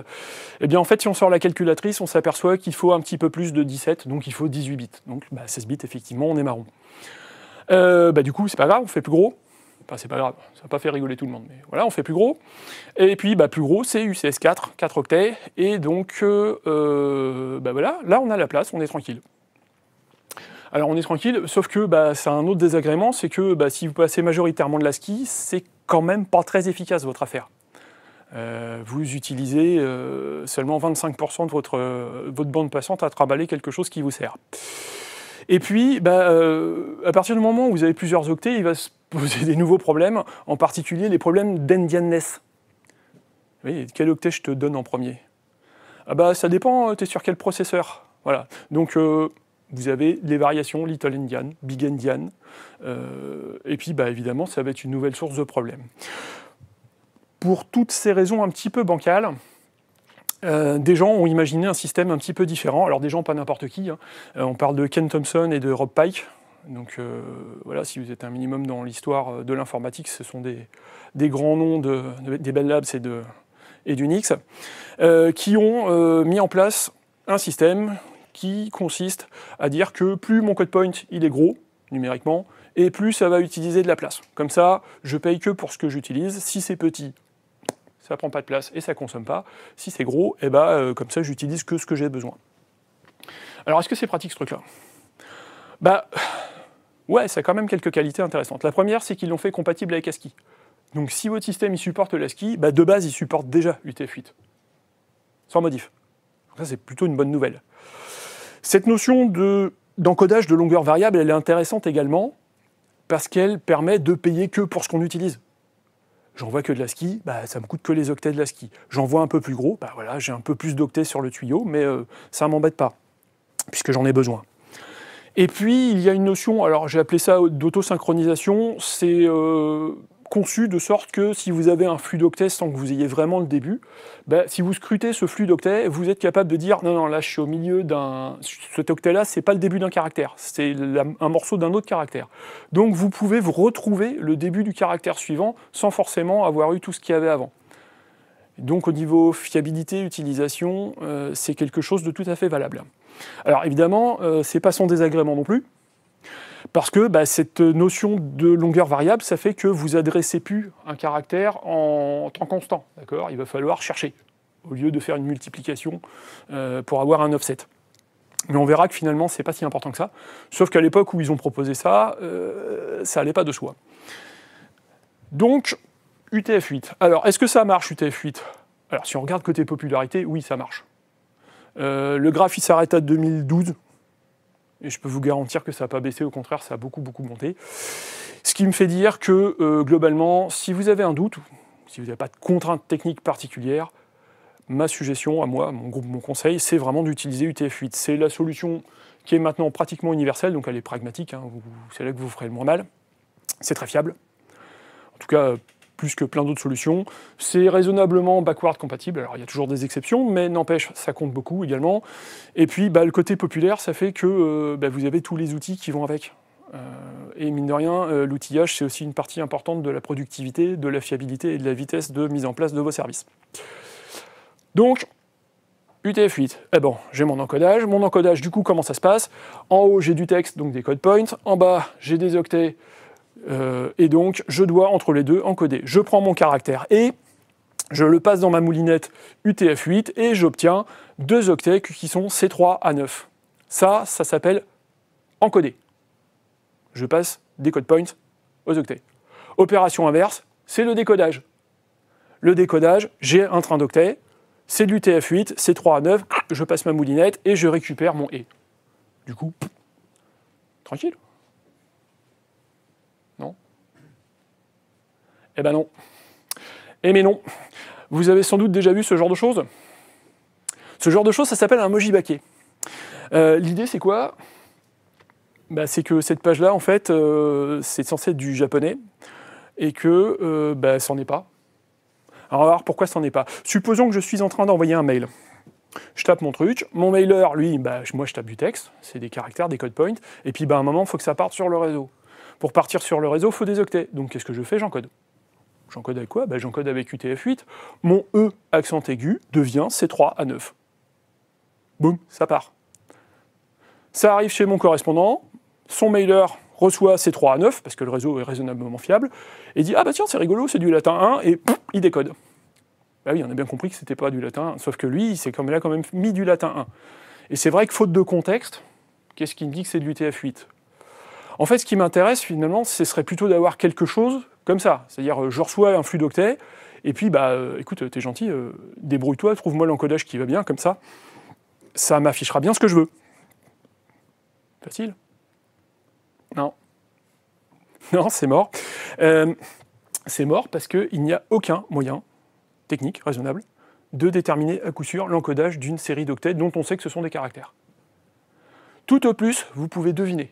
Eh bien, en fait, si on sort la calculatrice, on s'aperçoit qu'il faut un petit peu plus de 17, donc il faut 18 bits. Donc, 16 bah, bits, effectivement, on est marron. Bah, du coup, c'est pas grave, on fait plus gros c'est pas grave, ça n'a pas fait rigoler tout le monde, mais voilà, on fait plus gros. Et puis, bah, plus gros, c'est UCS4, 4 octets, et donc, euh, euh, bah, voilà, là, on a la place, on est tranquille. Alors, on est tranquille, sauf que bah, c'est un autre désagrément, c'est que bah, si vous passez majoritairement de la ski, c'est quand même pas très efficace, votre affaire. Euh, vous utilisez seulement 25% de votre, votre bande passante à travailler quelque chose qui vous sert. Et puis, bah, à partir du moment où vous avez plusieurs octets, il va se poser des nouveaux problèmes, en particulier les problèmes d'endianness. Oui, quel octet je te donne en premier ah bah, Ça dépend, euh, tu es sur quel processeur. Voilà. Donc, euh, vous avez les variations Little endian, Big endian. Euh, et puis bah, évidemment, ça va être une nouvelle source de problème. Pour toutes ces raisons un petit peu bancales, des gens ont imaginé un système un petit peu différent. Alors des gens, pas n'importe qui. Hein. on parle de Ken Thompson et de Rob Pike. Donc euh, voilà, si vous êtes un minimum dans l'histoire euh, de l'informatique, ce sont des, grands noms des Bell Labs et, de, et d'Unix, euh, qui ont mis en place un système qui consiste à dire que plus mon code point il est gros numériquement, et plus ça va utiliser de la place. Comme ça, je paye que pour ce que j'utilise. Si c'est petit, ça prend pas de place et ça consomme pas. Si c'est gros, eh ben, comme ça, j'utilise que ce que j'ai besoin. Alors, est-ce que c'est pratique ce truc-là bah, ouais, ça a quand même quelques qualités intéressantes. La première, c'est qu'ils l'ont fait compatible avec ASCII. Donc si votre système il supporte l'ASCII, bah, de base, il supporte déjà UTF-8. Sans modif. ça, c'est plutôt une bonne nouvelle. Cette notion d'encodage de longueur variable, elle est intéressante également parce qu'elle permet de payer que pour ce qu'on utilise. J'envoie que de l'ASCII, bah, ça me coûte que les octets de l'ASCII. J'envoie un peu plus gros, bah, voilà, j'ai un peu plus d'octets sur le tuyau, mais euh, ça ne m'embête pas, puisque j'en ai besoin. Et puis, il y a une notion, alors j'ai appelé ça d'autosynchronisation, c'est euh, conçu de sorte que si vous avez un flux d'octets sans que vous ayez vraiment le début, bah, si vous scrutez ce flux d'octets, vous êtes capable de dire non, non, là je suis au milieu d'un. Cet octet-là, c'est pas le début d'un caractère, c'est un morceau d'un autre caractère. Donc vous pouvez vous retrouver le début du caractère suivant sans forcément avoir eu tout ce qu'il y avait avant. Donc au niveau fiabilité, utilisation, euh, c'est quelque chose de tout à fait valable. Alors évidemment, ce euh, c'est pas son désagrément non plus, parce que bah, cette notion de longueur variable, ça fait que vous adressez plus un caractère en temps constant, d'accord Il va falloir chercher au lieu de faire une multiplication euh, pour avoir un offset. Mais on verra que finalement, c'est pas si important que ça. Sauf qu'à l'époque où ils ont proposé ça, ça n'allait pas de soi. Donc, UTF-8. Alors, est-ce que ça marche, UTF-8 Alors, si on regarde côté popularité, oui, ça marche. Euh, le graphique s'arrête à 2012. Et je peux vous garantir que ça n'a pas baissé, au contraire, ça a beaucoup, beaucoup monté. Ce qui me fait dire que, euh, globalement, si vous avez un doute, si vous n'avez pas de contraintes techniques particulières, ma suggestion à moi, mon groupe, mon conseil, c'est vraiment d'utiliser UTF-8. C'est la solution qui est maintenant pratiquement universelle, donc elle est pragmatique, hein. c'est là que vous ferez le moins mal. C'est très fiable. En tout cas, plus que plein d'autres solutions. C'est raisonnablement backward compatible, alors il y a toujours des exceptions, mais n'empêche, ça compte beaucoup également. Et puis, bah, le côté populaire, ça fait que euh, bah, vous avez tous les outils qui vont avec. Euh, et mine de rien, euh, l'outillage, c'est aussi une partie importante de la productivité, de la fiabilité et de la vitesse de mise en place de vos services. Donc, UTF-8, eh bon, j'ai mon encodage. Mon encodage, du coup, comment ça se passe En haut, j'ai du texte, donc des code points. En bas, j'ai des octets, euh, et donc, je dois, entre les deux, encoder. Je prends mon caractère et je le passe dans ma moulinette UTF-8 et j'obtiens deux octets qui sont C3 à 9. Ça, ça s'appelle encoder. Je passe des code points aux octets. Opération inverse, c'est le décodage. Le décodage, j'ai un train d'octets, c'est de l'UTF-8, c 3 à 9, je passe ma moulinette et je récupère mon E. Du coup, tranquille. Eh ben non. Eh mais non. Vous avez sans doute déjà vu ce genre de choses Ce genre de choses, ça s'appelle un mojibaquet. Euh, l'idée, c'est quoi bah, C'est que cette page-là, en fait, euh, c'est censé être du japonais et que ça euh, bah, n'en est pas. Alors, on voir pourquoi ça n'en est pas. Supposons que je suis en train d'envoyer un mail. Je tape mon truc, mon mailer, lui, bah, moi je tape du texte, c'est des caractères, des code points, et puis bah, à un moment, il faut que ça parte sur le réseau. Pour partir sur le réseau, il faut des octets. Donc qu'est-ce que je fais J'encode. J'encode avec quoi bah, J'encode avec UTF-8. Mon E accent aigu devient C3 a 9. Boum, ça part. Ça arrive chez mon correspondant, son mailer reçoit C3 a 9, parce que le réseau est raisonnablement fiable, et dit « Ah bah tiens, c'est rigolo, c'est du latin 1 », et il décode. Bah oui, on a bien compris que c'était pas du latin, 1, sauf que lui, il s'est quand même, mis du latin 1. Et c'est vrai que faute de contexte, qu'est-ce qui me dit que c'est du utf 8 En fait, ce qui m'intéresse finalement, ce serait plutôt d'avoir quelque chose comme ça. C'est-à-dire, euh, je reçois un flux d'octets, et puis, bah, euh, écoute, t'es gentil, euh, débrouille-toi, trouve-moi l'encodage qui va bien, comme ça, ça m'affichera bien ce que je veux. Facile Non. Non, c'est mort. c'est mort parce qu'il n'y a aucun moyen technique, raisonnable, de déterminer à coup sûr l'encodage d'une série d'octets dont on sait que ce sont des caractères. Tout au plus, vous pouvez deviner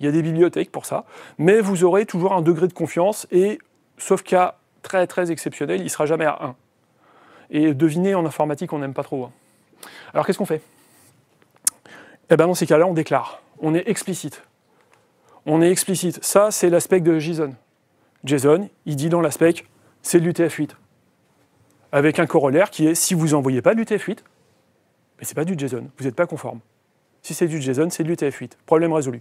il y a des bibliothèques pour ça, mais vous aurez toujours un degré de confiance et, sauf cas très très exceptionnel, il ne sera jamais à 1. Et devinez, en informatique, on n'aime pas trop. Hein. Alors qu'est-ce qu'on fait Eh ben, dans ces cas-là, on déclare, on est explicite. On est explicite. Ça, c'est l'aspect de JSON. JSON, il dit dans l'aspect, c'est de l'UTF-8. Avec un corollaire qui est, si vous n'envoyez pas de l'UTF-8, mais c'est pas du JSON, vous n'êtes pas conforme. Si c'est du JSON, c'est de l'UTF-8. Problème résolu.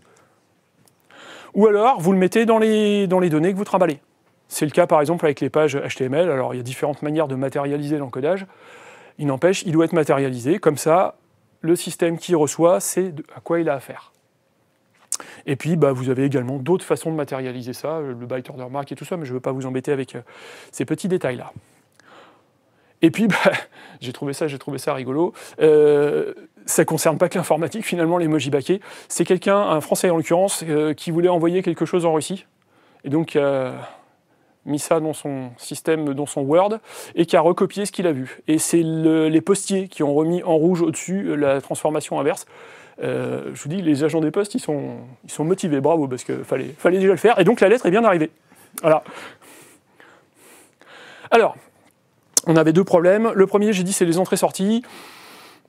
Ou alors, vous le mettez dans les, données que vous trimballez. C'est le cas par exemple avec les pages HTML. Alors il y a différentes manières de matérialiser l'encodage. Il n'empêche, il doit être matérialisé. Comme ça, le système qui reçoit sait à quoi il a affaire. Et puis, bah, vous avez également d'autres façons de matérialiser ça, le byte order mark et tout ça, mais je ne veux pas vous embêter avec euh, ces petits détails-là. Et puis, bah, j'ai trouvé ça, j'ai trouvé ça rigolo. Euh, ça concerne pas que l'informatique, finalement, l'emoji-baquet, C'est quelqu'un, un Français en l'occurrence, euh, qui voulait envoyer quelque chose en Russie. Et donc, euh, mis ça dans son système, dans son Word, et qui a recopié ce qu'il a vu. Et c'est les postiers qui ont remis en rouge au-dessus euh, la transformation inverse. je vous dis, les agents des postes, ils sont, ils sont motivés, bravo, parce qu'il fallait, fallait déjà le faire. Et donc la lettre est bien arrivée. Voilà. Alors, on avait deux problèmes. Le premier, j'ai dit, c'est les entrées-sorties.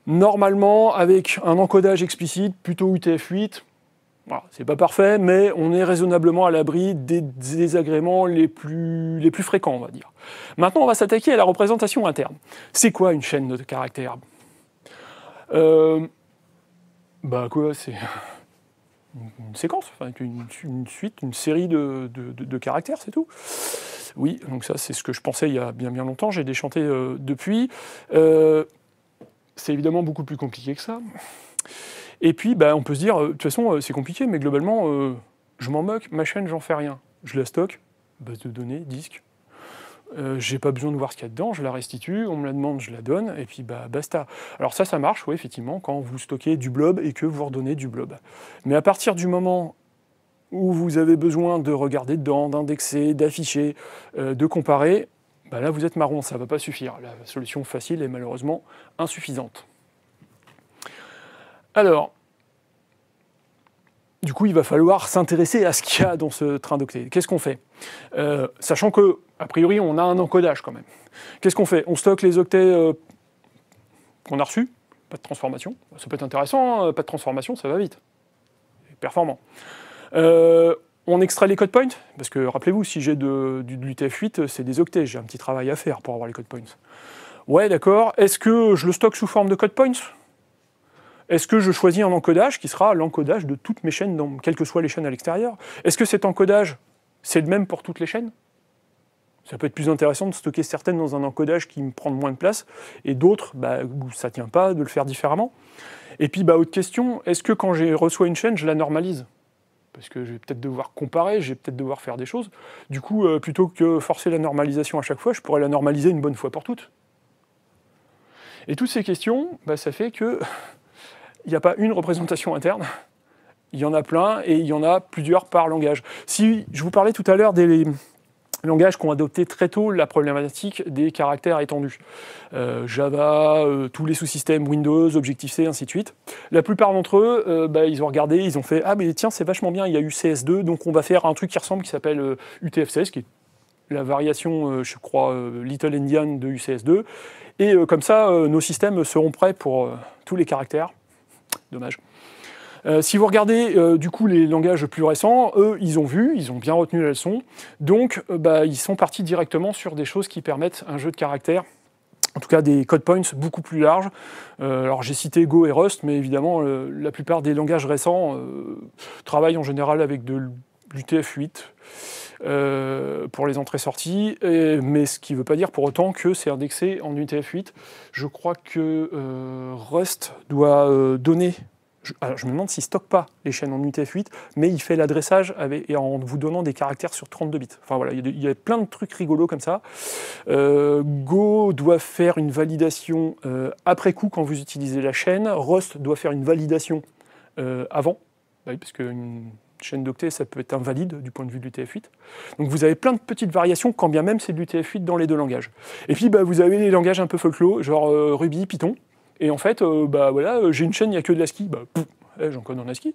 Normalement, avec un encodage explicite, plutôt UTF-8, c'est pas parfait, mais on est raisonnablement à l'abri des désagréments les plus, les plus fréquents, on va dire. Maintenant, on va s'attaquer à la représentation interne. C'est quoi une chaîne de caractère euh, Bah quoi, c'est une séquence, une, suite, une série de, caractères, c'est tout. Oui, donc ça c'est ce que je pensais il y a bien bien longtemps, j'ai déchanté euh, depuis. Euh, c'est évidemment beaucoup plus compliqué que ça. Et puis bah, on peut se dire, euh, de toute façon c'est compliqué, mais globalement je m'en moque, ma chaîne j'en fais rien. Je la stocke, base de données, disque, je euh, j'ai pas besoin de voir ce qu'il y a dedans, je la restitue, on me la demande, je la donne, et puis bah basta. Alors ça, ça marche, oui, effectivement, quand vous stockez du blob et que vous redonnez du blob. Mais à partir du moment où vous avez besoin de regarder dedans, d'indexer, d'afficher, euh, de comparer, bah là vous êtes marron, ça ne va pas suffire. La solution facile est malheureusement insuffisante. Alors, du coup, il va falloir s'intéresser à ce qu'il y a dans ce train d'octets. Qu'est-ce qu'on fait euh, Sachant que a priori, on a un encodage quand même. Qu'est-ce qu'on fait On stocke les octets euh, qu'on a reçus, pas de transformation. Ça peut être intéressant, hein. pas de transformation, ça va vite. Performant. Euh, on extrait les code points, parce que rappelez-vous, si j'ai de, de, de 8 c'est des octets, j'ai un petit travail à faire pour avoir les code points. Ouais, d'accord. Est-ce que je le stocke sous forme de code points Est-ce que je choisis un encodage qui sera l'encodage de toutes mes chaînes, quelles que soient les chaînes à l'extérieur Est-ce que cet encodage, c'est le même pour toutes les chaînes ça peut être plus intéressant de stocker certaines dans un encodage qui me prend moins de place et d'autres bah, où ça ne tient pas, de le faire différemment. Et puis, bah, autre question, est-ce que quand j'ai reçois une chaîne, je la normalise parce que je vais peut-être devoir comparer, je vais peut-être devoir faire des choses. Du coup, euh, plutôt que forcer la normalisation à chaque fois, je pourrais la normaliser une bonne fois pour toutes. Et toutes ces questions, bah, ça fait que il n'y a pas une représentation interne, il y en a plein et il y en a plusieurs par langage. Si je vous parlais tout à l'heure des langage qui ont adopté très tôt la problématique des caractères étendus. Euh, Java, euh, tous les sous-systèmes Windows, Objective-C, ainsi de suite. La plupart d'entre eux, euh, bah, ils ont regardé, ils ont fait « Ah, mais tiens, c'est vachement bien, il y a eu 2 donc on va faire un truc qui ressemble, qui s'appelle UTF-16, qui est la variation, je crois, Little Indian de UCS2. Et comme ça, nos systèmes seront prêts pour tous les caractères. Dommage. Euh, si vous regardez euh, du coup les langages plus récents, eux, ils ont vu, ils ont bien retenu la leçon. Donc, euh, bah, ils sont partis directement sur des choses qui permettent un jeu de caractère, en tout cas des code points beaucoup plus larges. alors j'ai cité Go et Rust, mais évidemment la plupart des langages récents travaillent en général avec de l'UTF-8 pour les entrées-sorties, mais ce qui ne veut pas dire pour autant que c'est indexé en UTF-8. Je crois que Rust doit donner alors je, me demande s'il ne stocke pas les chaînes en UTF-8, mais il fait l'adressage en vous donnant des caractères sur 32 bits. Enfin voilà, il y a, plein de trucs rigolos comme ça. Euh, Go doit faire une validation euh, après coup quand vous utilisez la chaîne. Rust doit faire une validation euh, avant, bah parce qu'une chaîne d'octets, ça peut être invalide du point de vue de l'UTF-8. Donc vous avez plein de petites variations, quand bien même c'est de l'UTF-8 dans les deux langages. Et puis bah, vous avez des langages un peu folklore, genre Ruby, Python. Et en fait, euh, bah voilà, euh, j'ai une chaîne, il n'y a que de la ski. Bah, j'en connais en ski.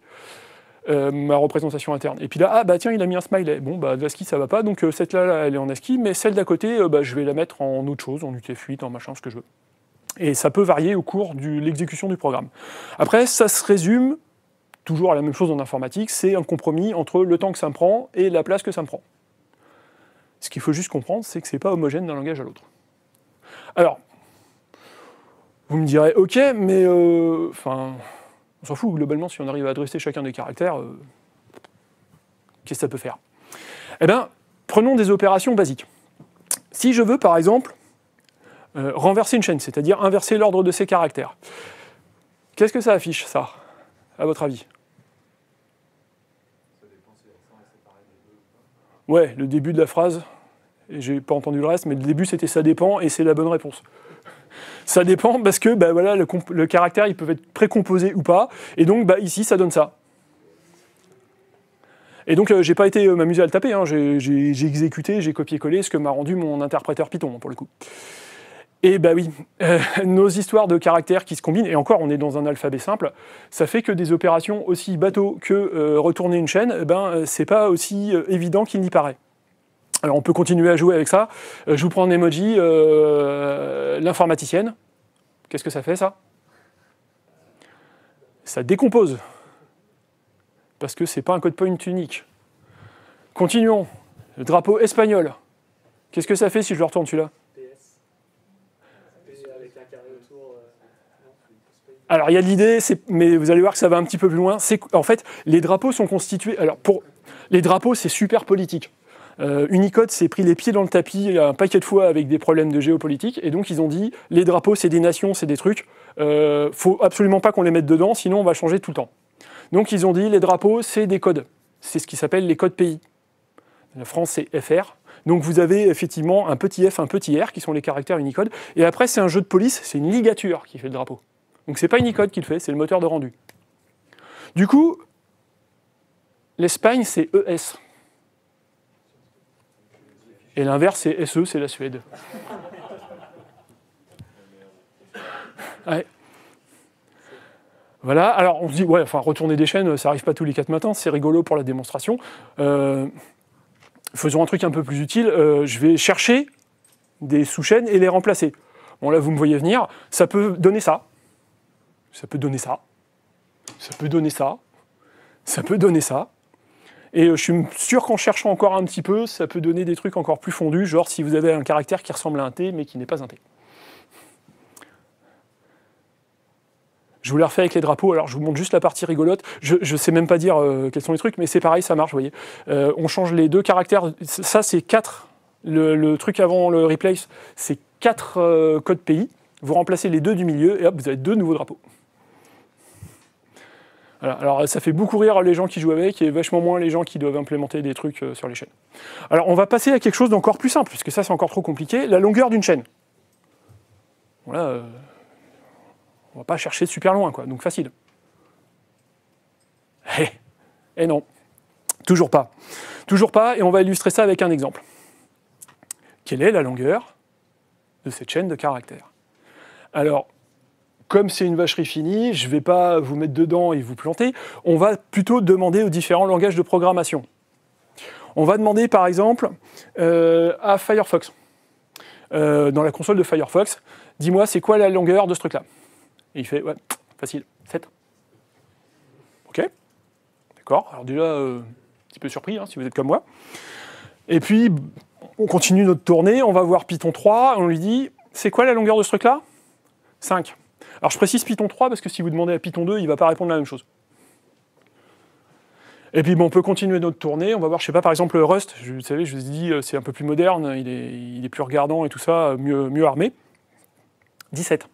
Euh, ma représentation interne. Et puis là, ah bah tiens, il a mis un smiley. Bon, bah de ski, ça va pas, donc cette là, elle est en ski, mais celle d'à côté, bah, je vais la mettre en autre chose, en UTF-8, en machin, ce que je veux. Et ça peut varier au cours de l'exécution du programme. Après, ça se résume toujours à la même chose en informatique, c'est un compromis entre le temps que ça me prend et la place que ça me prend. Ce qu'il faut juste comprendre, c'est que c'est pas homogène d'un langage à l'autre. Alors, vous me direz, ok, mais euh, enfin, on s'en fout globalement si on arrive à adresser chacun des caractères, euh, qu'est-ce que ça peut faire Eh bien, prenons des opérations basiques. Si je veux, par exemple, euh, renverser une chaîne, c'est-à-dire inverser l'ordre de ses caractères, qu'est-ce que ça affiche, ça, à votre avis Ouais, le début de la phrase, j'ai pas entendu le reste, mais le début c'était ça dépend et c'est la bonne réponse. Ça dépend parce que bah, voilà, le, caractère, ils peut être précomposé ou pas. Et donc bah, ici, ça donne ça. Et donc, euh, j'ai pas été euh, m'amuser à le taper. Hein. J'ai exécuté, j'ai copié-collé ce que m'a rendu mon interpréteur Python, pour le coup. Et bah oui, euh, nos histoires de caractères qui se combinent, et encore, on est dans un alphabet simple, ça fait que des opérations aussi bateaux que retourner une chaîne, ben, c'est pas aussi évident qu'il n'y paraît. Alors on peut continuer à jouer avec ça. Euh, je vous prends un emoji euh, l'informaticienne. Qu'est-ce que ça fait ça Ça décompose. Parce que c'est pas un code point unique. Continuons. Le drapeau espagnol. Qu'est-ce que ça fait si je le retourne celui-là Alors il y a l'idée, mais vous allez voir que ça va un petit peu plus loin. En fait, les drapeaux sont constitués. Alors pour les drapeaux, c'est super politique. Euh, Unicode s'est pris les pieds dans le tapis un paquet de fois avec des problèmes de géopolitique, et donc ils ont dit les drapeaux, c'est des nations, c'est des trucs, euh, faut absolument pas qu'on les mette dedans, sinon on va changer tout le temps. Donc ils ont dit les drapeaux, c'est des codes. C'est ce qui s'appelle les codes pays. La France, c'est FR. Donc vous avez effectivement un petit F, un petit R qui sont les caractères Unicode. Et après, c'est un jeu de police, c'est une ligature qui fait le drapeau. Donc c'est pas Unicode qui le fait, c'est le moteur de rendu. Du coup, l'Espagne, c'est ES. Et l'inverse, c'est SE, c'est la Suède. Voilà, alors on se dit, ouais, enfin, retourner des chaînes, ça arrive pas tous les quatre matins, c'est rigolo pour la démonstration. Euh, faisons un truc un peu plus utile, euh, je vais chercher des sous-chaînes et les remplacer. Bon, là, vous me voyez venir, ça peut donner ça, ça peut donner ça, ça peut donner ça, ça peut donner ça, et euh, je suis sûr qu'en cherchant encore un petit peu, ça peut donner des trucs encore plus fondus, genre si vous avez un caractère qui ressemble à un T mais qui n'est pas un T. Je vous la refais avec les drapeaux, alors je vous montre juste la partie rigolote. Je ne sais même pas dire euh, quels sont les trucs, mais c'est pareil, ça marche, vous voyez. Euh, on change les deux caractères, ça c'est quatre, le, truc avant le replace, c'est quatre codes pays. Vous remplacez les deux du milieu et hop, vous avez deux nouveaux drapeaux. Alors ça fait beaucoup rire les gens qui jouent avec et vachement moins les gens qui doivent implémenter des trucs euh, sur les chaînes. Alors on va passer à quelque chose d'encore plus simple, puisque que ça c'est encore trop compliqué, la longueur d'une chaîne. Voilà, euh, on va pas chercher super loin, quoi, donc facile. Eh, eh, non, toujours pas. Toujours pas, et on va illustrer ça avec un exemple. Quelle est la longueur de cette chaîne de caractères Alors, comme c'est une vacherie finie, je ne vais pas vous mettre dedans et vous planter, on va plutôt demander aux différents langages de programmation. On va demander par exemple euh, à Firefox, euh, dans la console de Firefox, dis-moi c'est quoi la longueur de ce truc-là Et il fait, ouais, facile, 7. Ok, d'accord, alors déjà, euh, un petit peu surpris hein, si vous êtes comme moi. Et puis, on continue notre tournée, on va voir Python 3, on lui dit, c'est quoi la longueur de ce truc-là 5. Alors je précise Python 3 parce que si vous demandez à Python 2, il ne va pas répondre la même chose. Et puis bon, on peut continuer notre tournée, on va voir, je sais pas, par exemple Rust, vous savez, je vous ai dit, euh, c'est un peu plus moderne, il est, plus regardant et tout ça, euh, mieux, mieux armé. 17.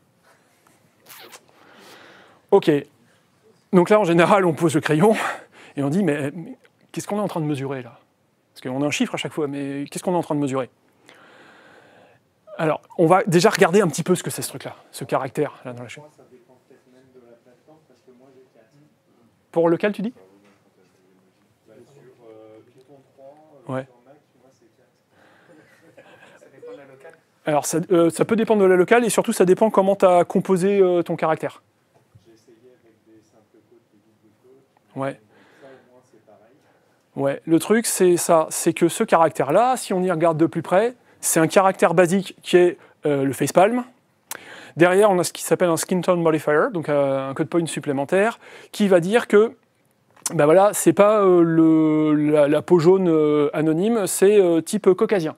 Ok. Donc là, en général, on pose le crayon et on dit, mais, mais qu'est-ce qu'on est en train de mesurer là Parce qu'on a un chiffre à chaque fois, mais qu'est-ce qu'on est en train de mesurer alors, on va déjà regarder un petit peu ce que c'est ce truc-là, ce caractère là dans la chaîne. Pour lequel tu dis Ouais. Alors, ça, Alors, euh, ça, peut dépendre de la locale et surtout, ça dépend comment tu as composé euh, ton caractère. J'ai essayé avec des simples codes, des doubles codes, Ouais. Ça, c'est pareil. Ouais, le truc, c'est ça. C'est que ce caractère-là, si on y regarde de plus près, c'est un caractère basique qui est euh, le facepalm. Derrière, on a ce qui s'appelle un skin tone modifier, donc euh, un code point supplémentaire, qui va dire que ben voilà, c'est pas euh, la, peau jaune anonyme, c'est type caucasien.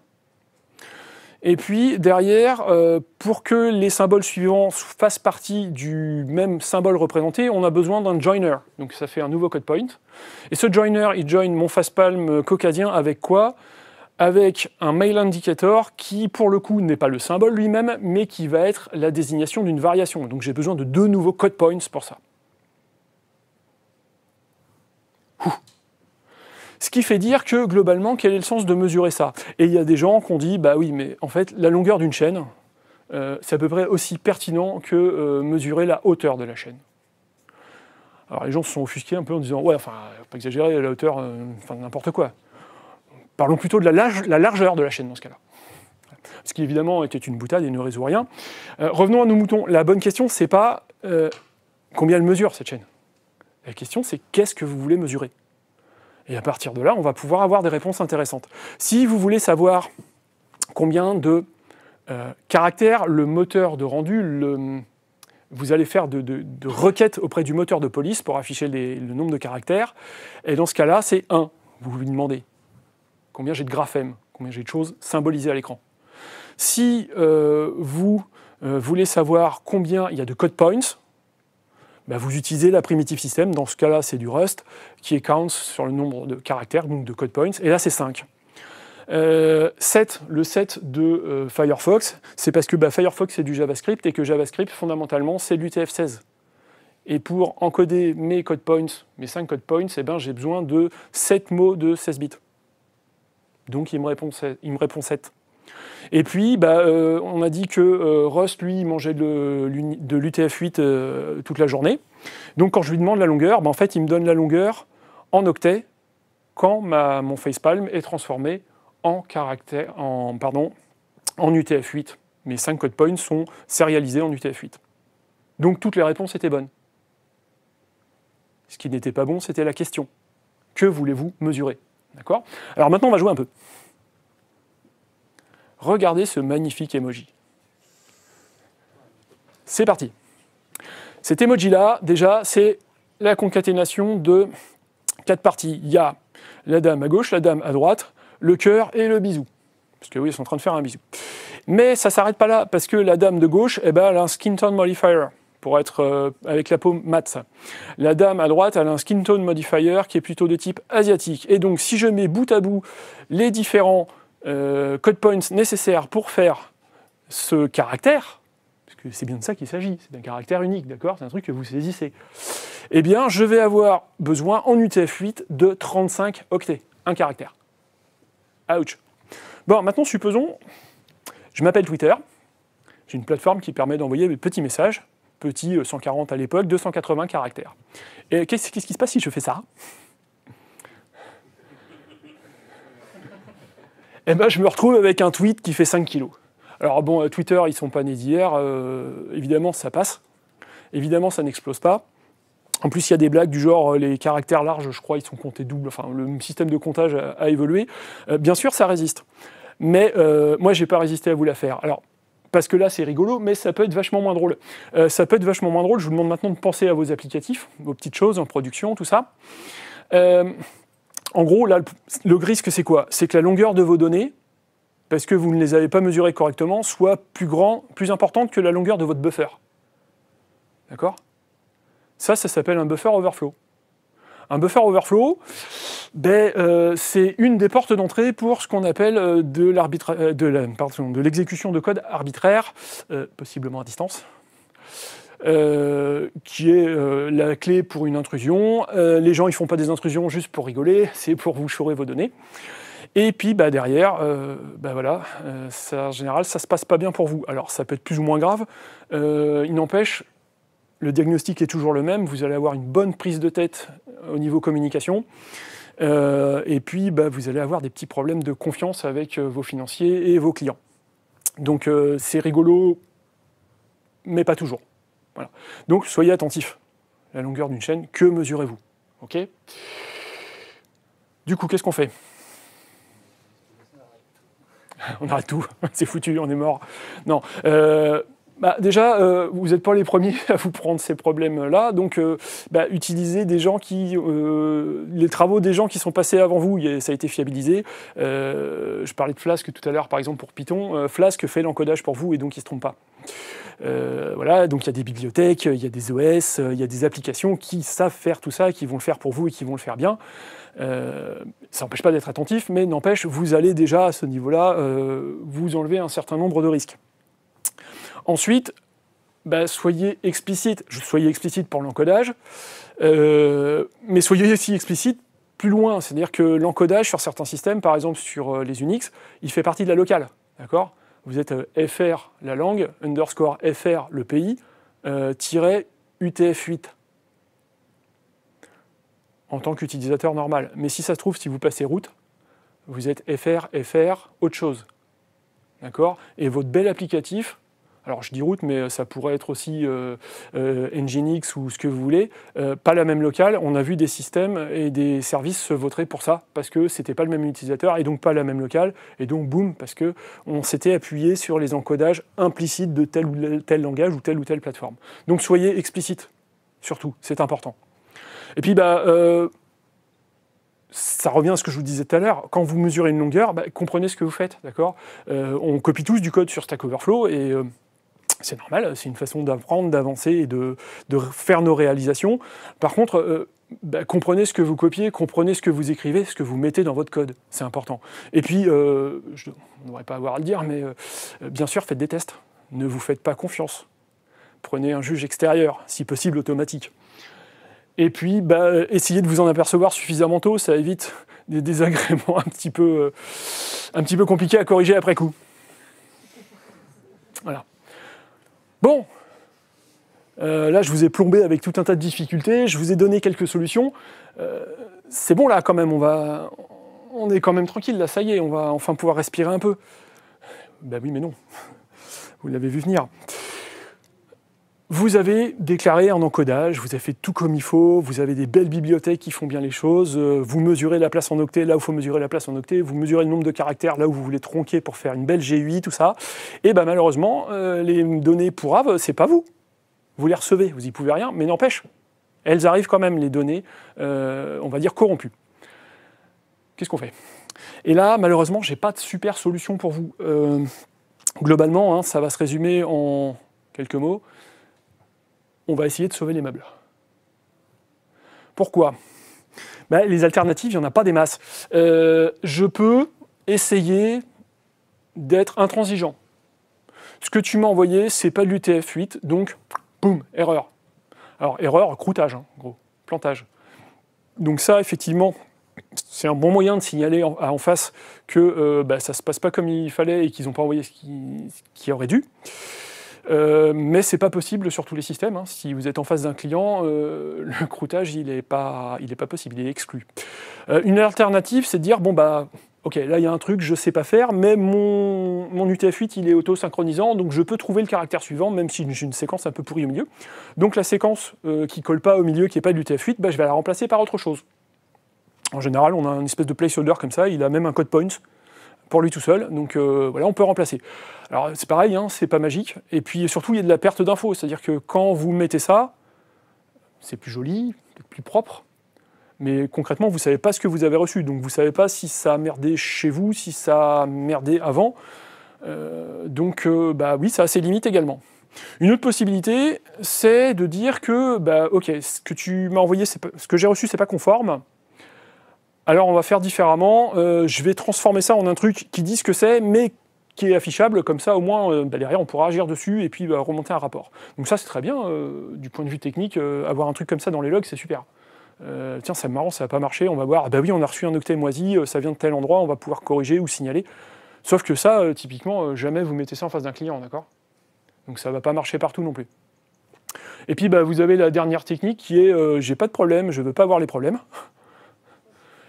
Et puis derrière, pour que les symboles suivants fassent partie du même symbole représenté, on a besoin d'un joiner. Donc ça fait un nouveau code point. Et ce joiner, il join mon facepalm caucasien avec quoi avec un mail indicator qui, pour le coup, n'est pas le symbole lui-même, mais qui va être la désignation d'une variation. Donc j'ai besoin de deux nouveaux code points pour ça. Ce qui fait dire que, globalement, quel est le sens de mesurer ça Et il y a des gens qui ont dit, bah oui, mais en fait, la longueur d'une chaîne, euh, c'est à peu près aussi pertinent que euh, mesurer la hauteur de la chaîne. Alors les gens se sont offusqués un peu en disant, ouais, enfin, pas exagérer, la hauteur, euh, enfin, n'importe quoi. Parlons plutôt de la, largeur de la chaîne dans ce cas-là. Ce qui évidemment était une boutade et ne résout rien. Euh, revenons à nos moutons. La bonne question, ce n'est pas euh, combien elle mesure cette chaîne. La question, c'est qu'est-ce que vous voulez mesurer. Et à partir de là, on va pouvoir avoir des réponses intéressantes. Si vous voulez savoir combien de euh, caractères le moteur de rendu, vous allez faire de, requêtes auprès du moteur de police pour afficher le nombre de caractères. Et dans ce cas-là, c'est 1, vous lui demandez combien j'ai de graphèmes, combien j'ai de choses symbolisées à l'écran. Si euh, vous euh, voulez savoir combien il y a de code points, bah, vous utilisez la primitive système, dans ce cas-là c'est du Rust, qui est count sur le nombre de caractères, donc de code points, et là c'est 5. Euh, 7, le set de euh, Firefox, c'est parce que bah, Firefox c'est du JavaScript et que JavaScript fondamentalement c'est l'UTF-16. Et pour encoder mes code points, mes 5 code points, eh ben, j'ai besoin de 7 mots de 16 bits. Donc il me répond, 7. Et puis, bah, euh, on a dit que euh, Rust, lui, mangeait de, l'UTF-8 euh, toute la journée. Donc, quand je lui demande la longueur, bah, en fait, il me donne la longueur en octets quand ma, mon facepalm est transformé en, caractère, en, pardon, en UTF-8. Mes 5 code points sont sérialisés en UTF-8. Donc, toutes les réponses étaient bonnes. Ce qui n'était pas bon, c'était la question. Que voulez-vous mesurer D'accord Alors maintenant, on va jouer un peu. Regardez ce magnifique emoji. C'est parti. Cet emoji-là, déjà, c'est la concaténation de quatre parties. Il y a la dame à gauche, la dame à droite, le cœur et le bisou. Parce que oui, ils sont en train de faire un bisou. Mais ça ne s'arrête pas là, parce que la dame de gauche, eh ben, elle a un skin tone modifier pour être euh, avec la peau mate. La dame à droite, a un skin tone modifier qui est plutôt de type asiatique. Et donc, si je mets bout à bout les différents euh, code points nécessaires pour faire ce caractère, parce que c'est bien de ça qu'il s'agit, c'est d'un caractère unique, d'accord C'est un truc que vous saisissez. Eh bien, je vais avoir besoin en UTF-8 de 35 octets, un caractère. Ouch. Bon, maintenant, supposons, je m'appelle Twitter, j'ai une plateforme qui permet d'envoyer des petits messages petit 140 euh, à l'époque, 280 caractères. Et qu'est-ce qui se passe si je fais ça Eh ben, je me retrouve avec un tweet qui fait 5 kilos. Alors bon, euh, Twitter, ils sont pas nés d'hier, euh, évidemment ça passe, évidemment ça n'explose pas. En plus, il y a des blagues du genre les caractères larges, je crois, ils sont comptés double. Enfin, le système de comptage a, évolué. bien sûr, ça résiste. Mais moi, je n'ai pas résisté à vous la faire. Alors, parce que là c'est rigolo, mais ça peut être vachement moins drôle. Euh, ça peut être vachement moins drôle, je vous demande maintenant de penser à vos applicatifs, vos petites choses en production, tout ça. Euh, en gros, là, le risque c'est quoi C'est que la longueur de vos données, parce que vous ne les avez pas mesurées correctement, soit plus grand, plus importante que la longueur de votre buffer. D'accord Ça, ça s'appelle un buffer overflow. Un buffer overflow, ben, euh, c'est une des portes d'entrée pour ce qu'on appelle euh, euh, de l'exécution de, code arbitraire, possiblement à distance. qui est la clé pour une intrusion. les gens, ils font pas des intrusions juste pour rigoler, c'est pour vous chourer vos données. Et puis bah, derrière, bah, voilà, ça, en général, ça se passe pas bien pour vous. Alors ça peut être plus ou moins grave. il n'empêche, le diagnostic est toujours le même. Vous allez avoir une bonne prise de tête au niveau communication. Euh, et puis, bah, vous allez avoir des petits problèmes de confiance avec euh, vos financiers et vos clients. Donc, euh, c'est rigolo, mais pas toujours. Voilà. Donc, soyez attentifs. La longueur d'une chaîne, que mesurez-vous Ok Du coup, qu'est-ce qu'on fait on arrête tout, c'est foutu, on est mort. Non, bah, déjà, euh, vous n'êtes pas les premiers à vous prendre ces problèmes-là. Donc, euh, bah, utilisez des gens qui, euh, les travaux des gens qui sont passés avant vous. ça a été fiabilisé. je parlais de Flask tout à l'heure, par exemple, pour Python. Flask fait l'encodage pour vous et donc il ne se trompe pas. voilà, donc il y a des bibliothèques, il y a des OS, il y a des applications qui savent faire tout ça, qui vont le faire pour vous et qui vont le faire bien. ça n'empêche pas d'être attentif, mais n'empêche, vous allez déjà à ce niveau-là vous enlever un certain nombre de risques. Ensuite, bah, soyez explicite. Soyez explicite pour l'encodage, euh, mais soyez aussi explicite plus loin. C'est-à-dire que l'encodage sur certains systèmes, par exemple sur euh, les Unix, il fait partie de la locale. D'accord Vous êtes euh, fr la langue, underscore fr le pays, euh, utf8 en tant qu'utilisateur normal. Mais si ça se trouve, si vous passez route, vous êtes fr, fr, autre chose. D'accord Et votre bel applicatif, alors je dis route, mais euh, ça pourrait être aussi euh, euh, Nginx ou ce que vous voulez, pas la même locale. On a vu des systèmes et des services se voter pour ça, parce que ce n'était pas le même utilisateur et donc pas la même locale. Et donc boum, parce qu'on s'était appuyé sur les encodages implicites de tel ou tel langage ou telle ou telle plateforme. Donc soyez explicite, surtout, c'est important. Et puis bah ça revient à ce que je vous disais tout à l'heure, quand vous mesurez une longueur, bah, comprenez ce que vous faites, d'accord On copie tous du code sur Stack Overflow et c'est normal, c'est une façon d'apprendre, d'avancer et de, faire nos réalisations. Par contre, euh, bah, comprenez ce que vous copiez, comprenez ce que vous écrivez, ce que vous mettez dans votre code. C'est important. Et puis, euh, je, on devrais pas avoir à le dire, mais euh, bien sûr, faites des tests. Ne vous faites pas confiance. Prenez un juge extérieur, si possible automatique. Et puis, bah, essayez de vous en apercevoir suffisamment tôt, ça évite des désagréments un petit peu, un petit peu compliqués à corriger après coup. Voilà. Bon, euh, là je vous ai plombé avec tout un tas de difficultés, je vous ai donné quelques solutions. Euh, c'est bon là quand même, on va, on est quand même tranquille là, ça y est, on va enfin pouvoir respirer un peu. Ben oui, mais non, vous l'avez vu venir. Vous avez déclaré un encodage, vous avez fait tout comme il faut, vous avez des belles bibliothèques qui font bien les choses, euh, vous mesurez la place en octet là où il faut mesurer la place en octet, vous mesurez le nombre de caractères là où vous voulez tronquer pour faire une belle GUI, tout ça. Et eh ben malheureusement, euh, les données pour AV, c'est pas vous. Vous les recevez, vous n'y pouvez rien, mais n'empêche, elles arrivent quand même, les données, euh, on va dire, corrompues. Qu'est-ce qu'on fait Et là, malheureusement, j'ai pas de super solution pour vous. globalement, hein, ça va se résumer en quelques mots on va essayer de sauver les meubles. Pourquoi ben, Les alternatives, il n'y en a pas des masses. Euh, je peux essayer d'être intransigeant. Ce que tu m'as envoyé, c'est pas de l'UTF-8, donc, boum, erreur. Alors, erreur, croutage, hein, gros, plantage. Donc ça, effectivement, c'est un bon moyen de signaler en, face que euh, ben, ça ne se passe pas comme il fallait et qu'ils n'ont pas envoyé ce ce qui aurait dû. Mais euh, mais c'est pas possible sur tous les systèmes. Hein. Si vous êtes en face d'un client, euh, le croutage, il n'est pas, il est pas possible, il est exclu. Euh, une alternative, c'est de dire, bon, bah, ok, là, il y a un truc, je ne sais pas faire, mais mon, mon UTF-8, il est auto-synchronisant, donc je peux trouver le caractère suivant, même si j'ai une séquence un peu pourrie au milieu. Donc la séquence qui ne colle pas au milieu, qui n'est pas de l'UTF-8, bah, je vais la remplacer par autre chose. En général, on a une espèce de placeholder comme ça, il a même un code point pour lui tout seul. Donc euh, voilà, on peut remplacer. Alors c'est pareil, hein, c'est pas magique. Et puis surtout, il y a de la perte d'infos. C'est-à-dire que quand vous mettez ça, c'est plus joli, plus propre. Mais concrètement, vous ne savez pas ce que vous avez reçu. Donc vous ne savez pas si ça a merdé chez vous, si ça a merdé avant. Euh, donc euh, bah oui, ça a ses limites également. Une autre possibilité, c'est de dire que bah ok, ce que tu m'as envoyé, ce que j'ai reçu, c'est pas conforme alors on va faire différemment, euh, je vais transformer ça en un truc qui dit ce que c'est, mais qui est affichable, comme ça au moins euh, bah, derrière on pourra agir dessus et puis bah, remonter un rapport. Donc ça c'est très bien, euh, du point de vue technique, avoir un truc comme ça dans les logs c'est super. tiens c'est marrant, ça n'a pas marché, on va voir, ah bah oui on a reçu un octet moisi, ça vient de tel endroit, on va pouvoir corriger ou signaler. Sauf que ça, typiquement, jamais vous mettez ça en face d'un client, d'accord Donc ça ne va pas marcher partout non plus. Et puis bah, vous avez la dernière technique qui est j'ai pas de problème, je ne veux pas avoir les problèmes »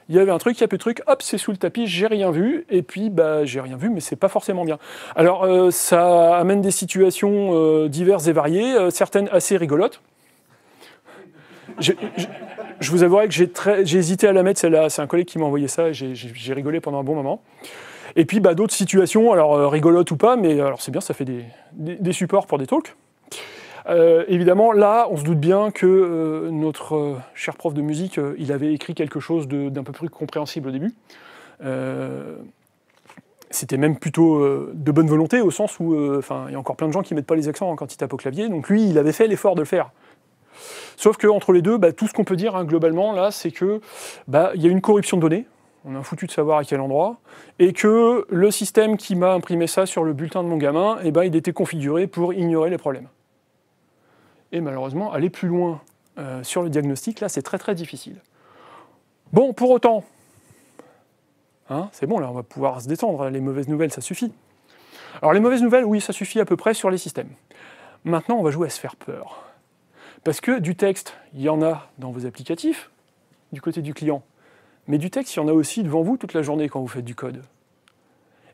il y avait un truc, il n'y a peu de truc, hop, c'est sous le tapis, j'ai rien vu, et puis bah, j'ai rien vu, mais c'est pas forcément bien. Alors euh, ça amène des situations euh, diverses et variées, euh, certaines assez rigolotes. Je, vous avouerai que j'ai hésité à la mettre, celle-là, c'est un collègue qui m'a envoyé ça, j'ai rigolé pendant un bon moment. Et puis bah, d'autres situations, alors rigolotes ou pas, mais alors c'est bien, ça fait des supports pour des talks. Euh, évidemment, là, on se doute bien que euh, notre euh, cher prof de musique, il avait écrit quelque chose d'un peu plus compréhensible au début. c'était même plutôt de bonne volonté, au sens où il y a encore plein de gens qui mettent pas les accents hein, quand ils tapent au clavier. Donc lui, il avait fait l'effort de le faire. Sauf qu'entre les deux, bah, tout ce qu'on peut dire hein, globalement, là, c'est que bah, il y a une corruption de données. On a foutu de savoir à quel endroit. Et que le système qui m'a imprimé ça sur le bulletin de mon gamin, eh ben, il était configuré pour ignorer les problèmes. Et malheureusement, aller plus loin euh, sur le diagnostic, là, c'est très très difficile. Bon, pour autant, hein, c'est bon, là, on va pouvoir se détendre. Les mauvaises nouvelles, ça suffit. Alors, les mauvaises nouvelles, oui, ça suffit à peu près sur les systèmes. Maintenant, on va jouer à se faire peur. Parce que du texte, il y en a dans vos applicatifs, du côté du client. Mais du texte, il y en a aussi devant vous toute la journée quand vous faites du code.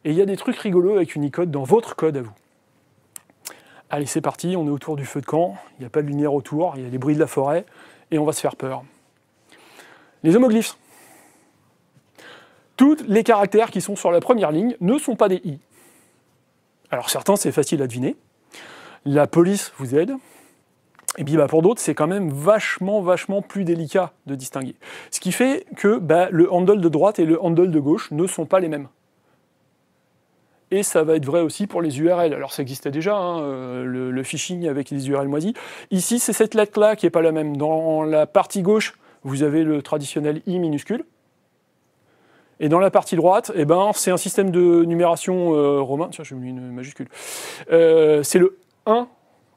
Et il y a des trucs rigolos avec une e-code dans votre code à vous. Allez, c'est parti, on est autour du feu de camp, il n'y a pas de lumière autour, il y a les bruits de la forêt, et on va se faire peur. Les homoglyphes. Tous les caractères qui sont sur la première ligne ne sont pas des I. Alors certains, c'est facile à deviner. La police vous aide. Et puis bah, pour d'autres, c'est quand même vachement, vachement plus délicat de distinguer. Ce qui fait que bah, le handle de droite et le handle de gauche ne sont pas les mêmes et ça va être vrai aussi pour les URL. Alors ça existait déjà, hein, euh, le, phishing avec les URL moisies. Ici, c'est cette lettre-là qui n'est pas la même. Dans la partie gauche, vous avez le traditionnel i minuscule. Et dans la partie droite, eh ben, c'est un système de numération euh, romain. Tiens, j'ai une majuscule. Euh, c'est le 1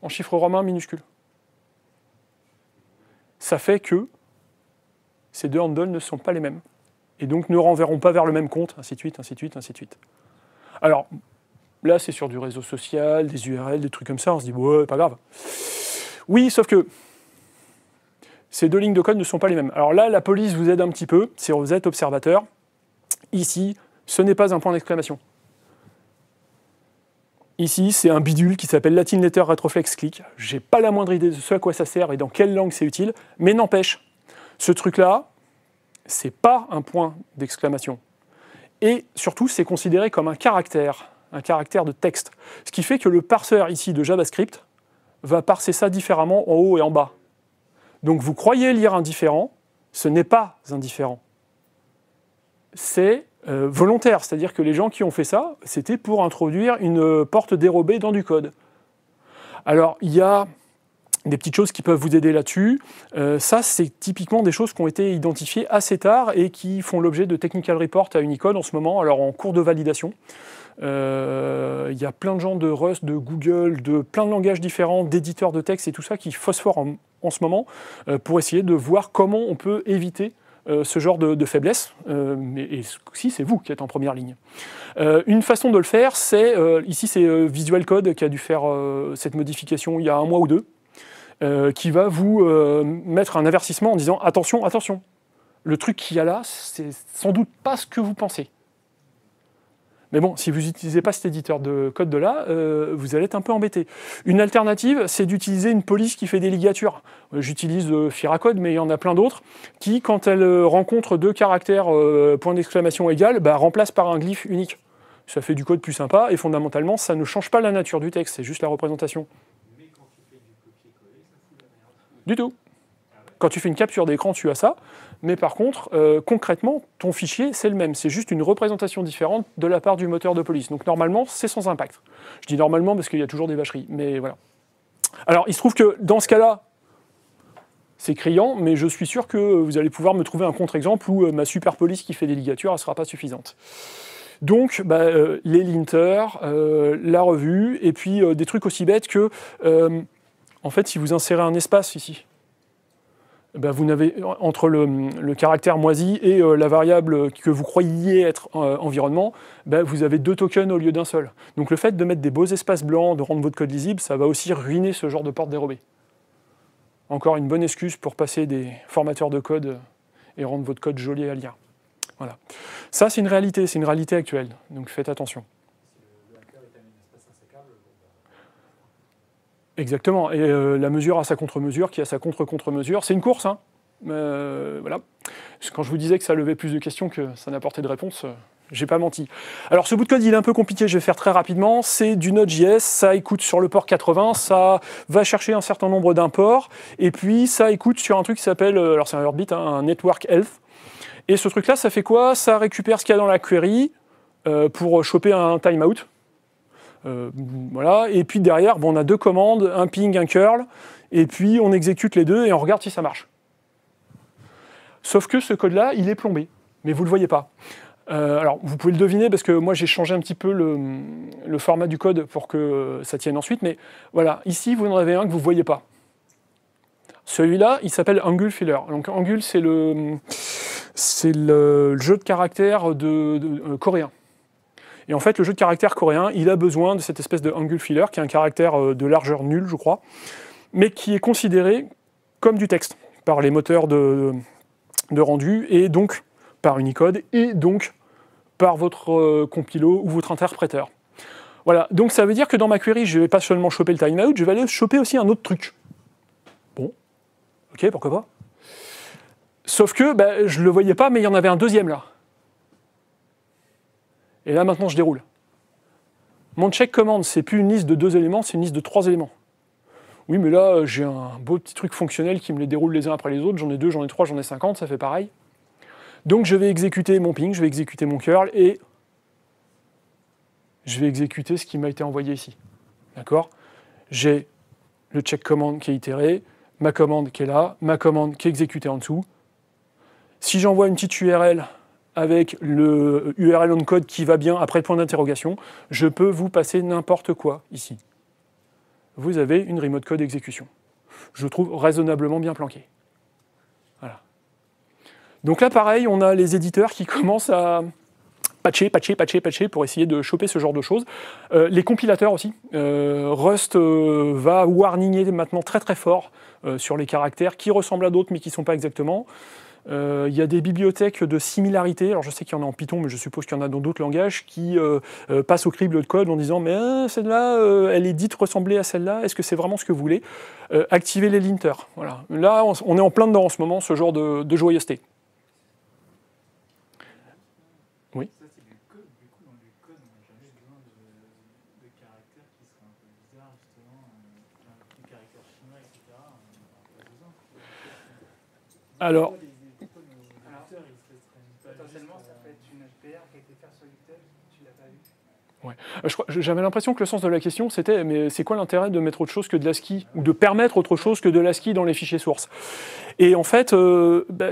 en chiffre romain minuscule. Ça fait que ces deux handles ne sont pas les mêmes. Et donc ne renverront pas vers le même compte, ainsi de suite, ainsi de suite, ainsi de suite. Alors là, c'est sur du réseau social, des URL, des trucs comme ça. On se dit, ouais, pas grave. Oui, sauf que ces deux lignes de code ne sont pas les mêmes. Alors là, la police vous aide un petit peu, si vous êtes observateur. Ici, ce n'est pas un point d'exclamation. Ici, c'est un bidule qui s'appelle Latin Letter Retroflex Click. J'ai pas la moindre idée de ce à quoi ça sert et dans quelle langue c'est utile, mais n'empêche, ce truc-là, c'est pas un point d'exclamation. Et surtout, c'est considéré comme un caractère, un caractère de texte. Ce qui fait que le parseur ici de JavaScript va parser ça différemment en haut et en bas. Donc vous croyez lire indifférent, ce n'est pas indifférent. C'est euh, volontaire, c'est-à-dire que les gens qui ont fait ça, c'était pour introduire une euh, porte dérobée dans du code. Alors, il y a des petites choses qui peuvent vous aider là-dessus. Euh, ça, c'est typiquement des choses qui ont été identifiées assez tard et qui font l'objet de technical reports à Unicode en ce moment, alors en cours de validation. Euh, il y a plein de gens de Rust, de Google, de plein de langages différents, d'éditeurs de texte et tout ça qui phosphorent en, ce moment euh, pour essayer de voir comment on peut éviter ce genre de, faiblesse, et si c'est vous qui êtes en première ligne. une façon de le faire, c'est, ici c'est Visual Code qui a dû faire cette modification il y a un mois ou deux, euh, qui va vous euh, mettre un avertissement en disant attention, attention. Le truc qu'il y a là, c'est sans doute pas ce que vous pensez. Mais bon, si vous n'utilisez pas cet éditeur de code de là, euh, vous allez être un peu embêté. Une alternative, c'est d'utiliser une police qui fait des ligatures. J'utilise Firacode, mais il y en a plein d'autres, qui, quand elle rencontre deux caractères point d'exclamation égal, bah, remplace par un glyphe unique. Ça fait du code plus sympa, et fondamentalement, ça ne change pas la nature du texte, c'est juste la représentation. Du tout. Quand tu fais une capture d'écran, tu as ça. Mais par contre, euh, concrètement, ton fichier, c'est le même. C'est juste une représentation différente de la part du moteur de police. Donc normalement, c'est sans impact. Je dis normalement parce qu'il y a toujours des vacheries. Mais voilà. Alors, il se trouve que dans ce cas-là, c'est criant, mais je suis sûr que euh, vous allez pouvoir me trouver un contre-exemple où euh, ma super police qui fait des ligatures, elle ne sera pas suffisante. Donc, bah, les linters, la revue, et puis des trucs aussi bêtes que en fait, si vous insérez un espace ici, eh ben, vous n'avez entre le, caractère moisi et euh, la variable que vous croyiez être euh, environnement, ben, vous avez deux tokens au lieu d'un seul. Donc le fait de mettre des beaux espaces blancs, de rendre votre code lisible, ça va aussi ruiner ce genre de porte dérobée. Encore une bonne excuse pour passer des formateurs de code euh, et rendre votre code joli à lire. Voilà. Ça, c'est une réalité, c'est une réalité actuelle, donc faites attention. Exactement. Et euh, la mesure a sa contre-mesure, qui a sa contre-contre-mesure. C'est une course, hein euh, voilà. Quand je vous disais que ça levait plus de questions que ça n'apportait de réponses, euh, j'ai pas menti. Alors ce bout de code, il est un peu compliqué, je vais faire très rapidement. C'est du Node.js, ça écoute sur le port 80, ça va chercher un certain nombre d'imports, et puis ça écoute sur un truc qui s'appelle, alors c'est un Orbit, hein, un Network Health. Et ce truc-là, ça fait quoi Ça récupère ce qu'il y a dans la query pour choper un timeout euh, voilà. Et puis derrière, bon, on a deux commandes, un ping, un curl, et puis on exécute les deux et on regarde si ça marche. Sauf que ce code-là, il est plombé, mais vous ne le voyez pas. Euh, alors, vous pouvez le deviner parce que moi j'ai changé un petit peu le, format du code pour que ça tienne ensuite, mais voilà, ici vous en avez un que vous ne voyez pas. Celui-là, il s'appelle Angle Filler. Donc Angle, c'est le, le, jeu de caractère de euh, coréen. Et en fait, le jeu de caractère coréen, il a besoin de cette espèce de angle filler, qui est un caractère euh, de largeur nulle, je crois, mais qui est considéré comme du texte par les moteurs de, rendu, et donc par Unicode, et donc par votre euh, compilo ou votre interpréteur. Voilà, donc ça veut dire que dans ma query, je ne vais pas seulement choper le timeout, je vais aller choper aussi un autre truc. Bon, ok, pourquoi pas Sauf que ben, je ne le voyais pas, mais il y en avait un deuxième là. Et là, maintenant, je déroule. Mon check command, c'est plus une liste de deux éléments, c'est une liste de trois éléments. Oui, mais là, euh, j'ai un beau petit truc fonctionnel qui me les déroule les uns après les autres. J'en ai deux, j'en ai trois, j'en ai cinquante, ça fait pareil. Donc, je vais exécuter mon ping, je vais exécuter mon curl et je vais exécuter ce qui m'a été envoyé ici. D'accord J'ai le check command qui est itéré, ma commande qui est là, ma commande qui est exécutée en dessous. Si j'envoie une petite URL avec le URL on-code qui va bien après le point d'interrogation, je peux vous passer n'importe quoi ici. Vous avez une remote code exécution. Je trouve raisonnablement bien planqué. Voilà. Donc là, pareil, on a les éditeurs qui commencent à, patcher, patcher, patcher, patcher pour essayer de choper ce genre de choses. Euh, les compilateurs aussi. Euh, Rust euh, va warninger maintenant très très fort sur les caractères qui ressemblent à d'autres mais qui ne sont pas exactement. Euh, il y a des bibliothèques de similarité, alors je sais qu'il y en a en Python, mais je suppose qu'il y en a dans d'autres langages, qui euh, euh, passent au crible de code en disant Mais hein, celle-là, elle est dite ressembler à celle-là, est-ce que c'est vraiment ce que vous voulez activer les linters. Voilà. Là, on, est en plein dedans en ce moment, ce genre de, de joyeuseté. Oui Alors, Euh, j'avais l'impression que le sens de la question, c'était mais c'est quoi l'intérêt de mettre autre chose que de la ski Ou de permettre autre chose que de la ski dans les fichiers sources Et en fait, euh, bah,